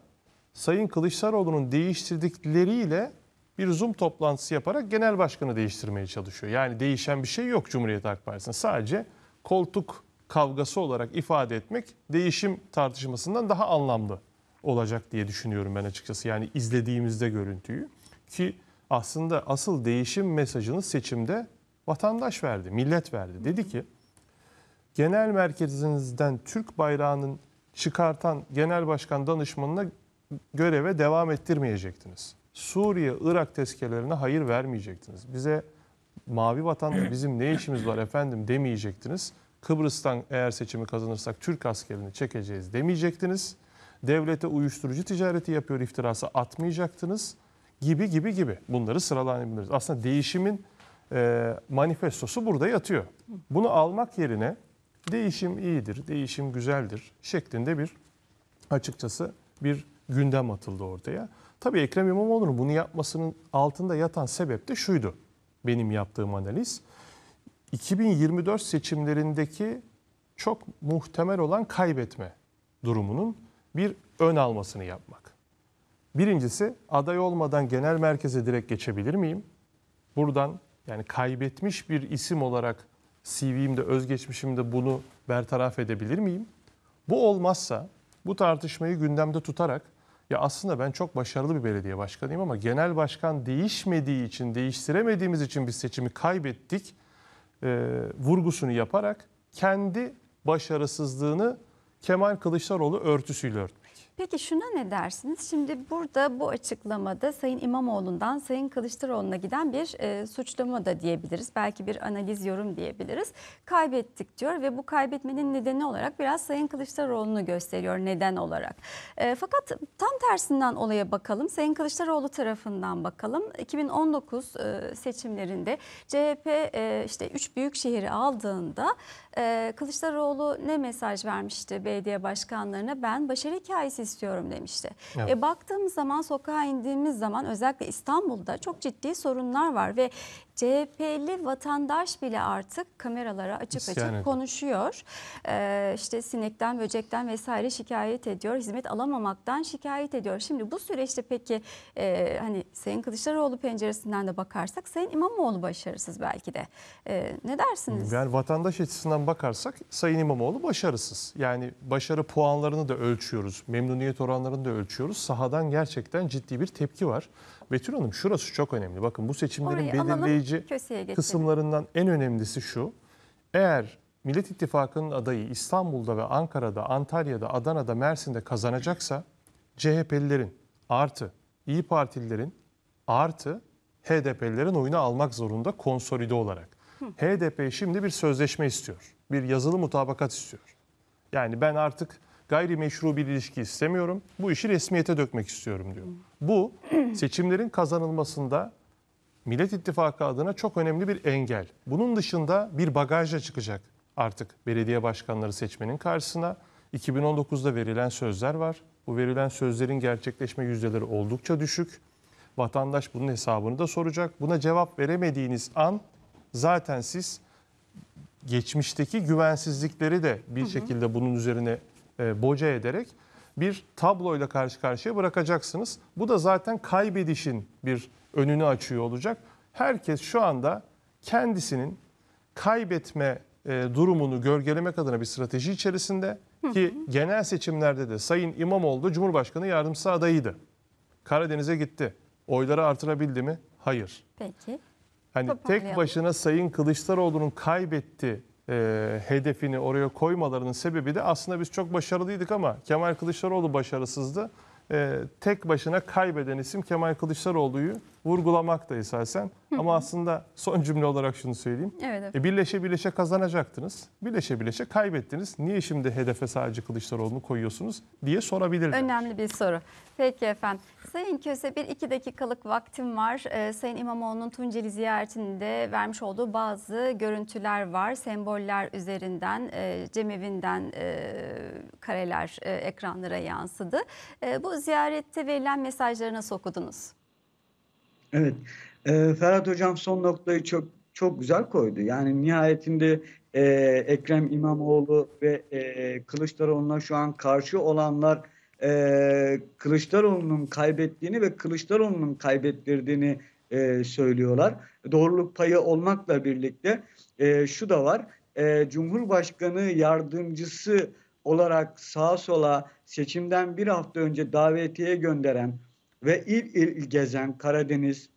Sayın Kılıçdaroğlu'nun değiştirdikleriyle bir Zoom toplantısı yaparak genel başkanı değiştirmeye çalışıyor. Yani değişen bir şey yok Cumhuriyet Halk Partisi'nde. Sadece koltuk kavgası olarak ifade etmek değişim tartışmasından daha anlamlı olacak diye düşünüyorum ben açıkçası. Yani izlediğimizde görüntüyü ki aslında asıl değişim mesajını seçimde vatandaş verdi, millet verdi. Dedi ki genel merkezinizden Türk bayrağının çıkartan genel başkan danışmanına göreve devam ettirmeyecektiniz. Suriye, Irak tezkerelerine hayır vermeyecektiniz. Bize mavi vatan bizim ne işimiz var efendim demeyecektiniz. Kıbrıs'tan eğer seçimi kazanırsak Türk askerini çekeceğiz demeyecektiniz. Devlete uyuşturucu ticareti yapıyor iftirası atmayacaktınız gibi gibi gibi. Bunları sıralayabiliriz. Aslında değişimin e, manifestosu burada yatıyor. Bunu almak yerine değişim iyidir, değişim güzeldir şeklinde bir açıkçası bir gündem atıldı ortaya. Tabii Ekrem İmamoğlu'nun bunu yapmasının altında yatan sebep de şuydu benim yaptığım analiz. 2024 seçimlerindeki çok muhtemel olan kaybetme durumunun bir ön almasını yapmak. Birincisi aday olmadan genel merkeze direkt geçebilir miyim? Buradan yani kaybetmiş bir isim olarak CV'imde, özgeçmişimde bunu bertaraf edebilir miyim? Bu olmazsa bu tartışmayı gündemde tutarak ya aslında ben çok başarılı bir belediye başkanıyım ama genel başkan değişmediği için, değiştiremediğimiz için biz seçimi kaybettik e, vurgusunu yaparak kendi başarısızlığını Kemal Kılıçdaroğlu örtüsüyle örtmüş. Peki şuna ne dersiniz? Şimdi burada bu açıklamada Sayın İmamoğlu'ndan Sayın Kılıçdaroğlu'na giden bir e, suçlama da diyebiliriz. Belki bir analiz yorum diyebiliriz. Kaybettik diyor ve bu kaybetmenin nedeni olarak biraz Sayın Kılıçdaroğlu'nu gösteriyor neden olarak. E, fakat tam tersinden olaya bakalım. Sayın Kılıçdaroğlu tarafından bakalım. 2019 e, seçimlerinde CHP e, işte üç büyük şehri aldığında e, Kılıçdaroğlu ne mesaj vermişti belediye başkanlarına? Ben başarı hikayesi istiyorum demişti. Evet. E, baktığımız zaman sokağa indiğimiz zaman özellikle İstanbul'da çok ciddi sorunlar var ve CHP'li vatandaş bile artık kameralara açık İsyan açık edin. konuşuyor. Ee, işte sinekten, böcekten vesaire şikayet ediyor. Hizmet alamamaktan şikayet ediyor. Şimdi bu süreçte peki e, hani Sayın Kılıçdaroğlu penceresinden de bakarsak Sayın İmamoğlu başarısız belki de. E, ne dersiniz? Yani vatandaş açısından bakarsak Sayın İmamoğlu başarısız. Yani başarı puanlarını da ölçüyoruz. Memnun memnuniyet oranlarını da ölçüyoruz. Sahadan gerçekten ciddi bir tepki var. Betül Hanım şurası çok önemli. Bakın bu seçimlerin Orayı belirleyici kısımlarından en önemlisi şu. Eğer Millet İttifakı'nın adayı İstanbul'da ve Ankara'da, Antalya'da, Adana'da, Mersin'de kazanacaksa CHP'lilerin artı İyi Partililerin artı HDP'lilerin oyunu almak zorunda konsolide olarak. HDP şimdi bir sözleşme istiyor. Bir yazılı mutabakat istiyor. Yani ben artık gayrimeşru bir ilişki istemiyorum. Bu işi resmiyete dökmek istiyorum diyor. Bu seçimlerin kazanılmasında Millet İttifakı adına çok önemli bir engel. Bunun dışında bir bagajla çıkacak artık belediye başkanları seçmenin karşısına. 2019'da verilen sözler var. Bu verilen sözlerin gerçekleşme yüzdeleri oldukça düşük. Vatandaş bunun hesabını da soracak. Buna cevap veremediğiniz an zaten siz geçmişteki güvensizlikleri de bir hı hı. şekilde bunun üzerine e, boca ederek bir tabloyla karşı karşıya bırakacaksınız. Bu da zaten kaybedişin bir önünü açıyor olacak. Herkes şu anda kendisinin kaybetme e, durumunu gölgelemek adına bir strateji içerisinde ki genel seçimlerde de Sayın İmamoğlu da Cumhurbaşkanı yardımcısı adayıydı. Karadeniz'e gitti. Oyları artırabildi mi? Hayır. Peki. Hani tek başına Sayın Kılıçdaroğlu'nun kaybetti e, hedefini oraya koymalarının sebebi de aslında biz çok başarılıydık ama Kemal Kılıçdaroğlu başarısızdı. E, tek başına kaybeden isim Kemal Kılıçdaroğlu'yu vurgulamak da esasen. Ama aslında son cümle olarak şunu söyleyeyim. Evet, evet. E, birleşe birleşe kazanacaktınız. Birleşe birleşe kaybettiniz. Niye şimdi hedefe sadece Kılıçdaroğlu'nu koyuyorsunuz diye sorabilirler. Önemli bir soru. Peki efendim. Sayın Köse bir iki dakikalık vaktim var. Ee, Sayın İmamoğlu'nun Tunceli ziyaretinde vermiş olduğu bazı görüntüler var. Semboller üzerinden, e, cemevinden e, kareler e, ekranlara yansıdı. E, bu ziyarette verilen mesajları nasıl okudunuz? Evet. Ee, Ferhat Hocam son noktayı çok çok güzel koydu. Yani nihayetinde e, Ekrem İmamoğlu ve e, Kılıçdaroğlu'na şu an karşı olanlar e, Kılıçdaroğlu'nun kaybettiğini ve Kılıçdaroğlu'nun kaybettirdiğini e, söylüyorlar. Doğruluk payı olmakla birlikte e, şu da var. E, Cumhurbaşkanı yardımcısı olarak sağa sola seçimden bir hafta önce davetiye gönderen ve il il gezen Karadeniz,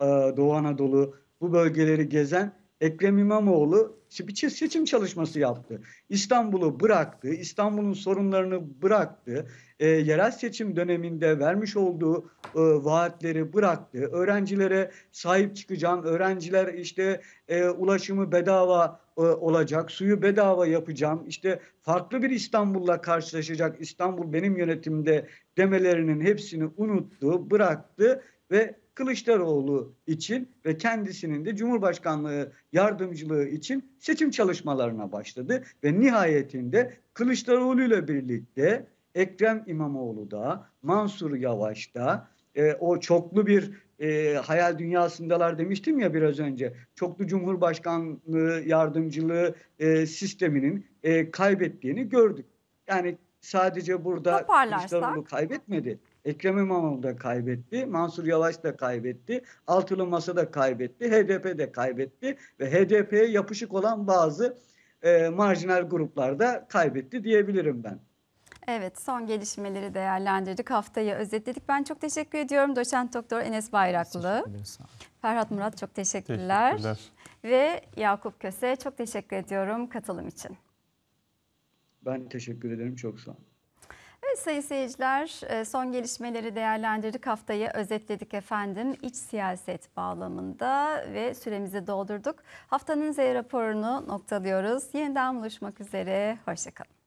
e, Doğu Anadolu bu bölgeleri gezen Ekrem İmamoğlu bir seçim çalışması yaptı. İstanbul'u bıraktı, İstanbul'un sorunlarını bıraktı e, yerel seçim döneminde vermiş olduğu e, vaatleri bıraktı. Öğrencilere sahip çıkacağım, öğrenciler işte e, ulaşımı bedava e, olacak, suyu bedava yapacağım, işte farklı bir İstanbul'la karşılaşacak, İstanbul benim yönetimde demelerinin hepsini unuttu, bıraktı ve Kılıçdaroğlu için ve kendisinin de Cumhurbaşkanlığı yardımcılığı için seçim çalışmalarına başladı ve nihayetinde Kılıçdaroğlu ile birlikte Ekrem İmamoğlu da, Mansur Yavaş da e, o çoklu bir e, hayal dünyasındalar demiştim ya biraz önce. Çoklu Cumhurbaşkanlığı yardımcılığı e, sisteminin e, kaybettiğini gördük. Yani sadece burada Kılıçdaroğlu kaybetmedi. Ekrem İmamoğlu da kaybetti, Mansur Yavaş da kaybetti, Altılı Masa da kaybetti, HDP de kaybetti ve HDP'ye yapışık olan bazı e, marjinal gruplarda kaybetti diyebilirim ben. Evet son gelişmeleri değerlendirdik. Haftayı özetledik. Ben çok teşekkür ediyorum. Doçent Doktor Enes Bayraklı. Ferhat Murat çok teşekkürler. teşekkürler. Ve Yakup Köse çok teşekkür ediyorum katılım için. Ben teşekkür ederim. Çok sağ olun. Evet sayın seyirciler e, son gelişmeleri değerlendirdik haftayı özetledik efendim iç siyaset bağlamında ve süremizi doldurduk. Haftanın Z raporunu noktalıyoruz. Yeniden buluşmak üzere hoşçakalın.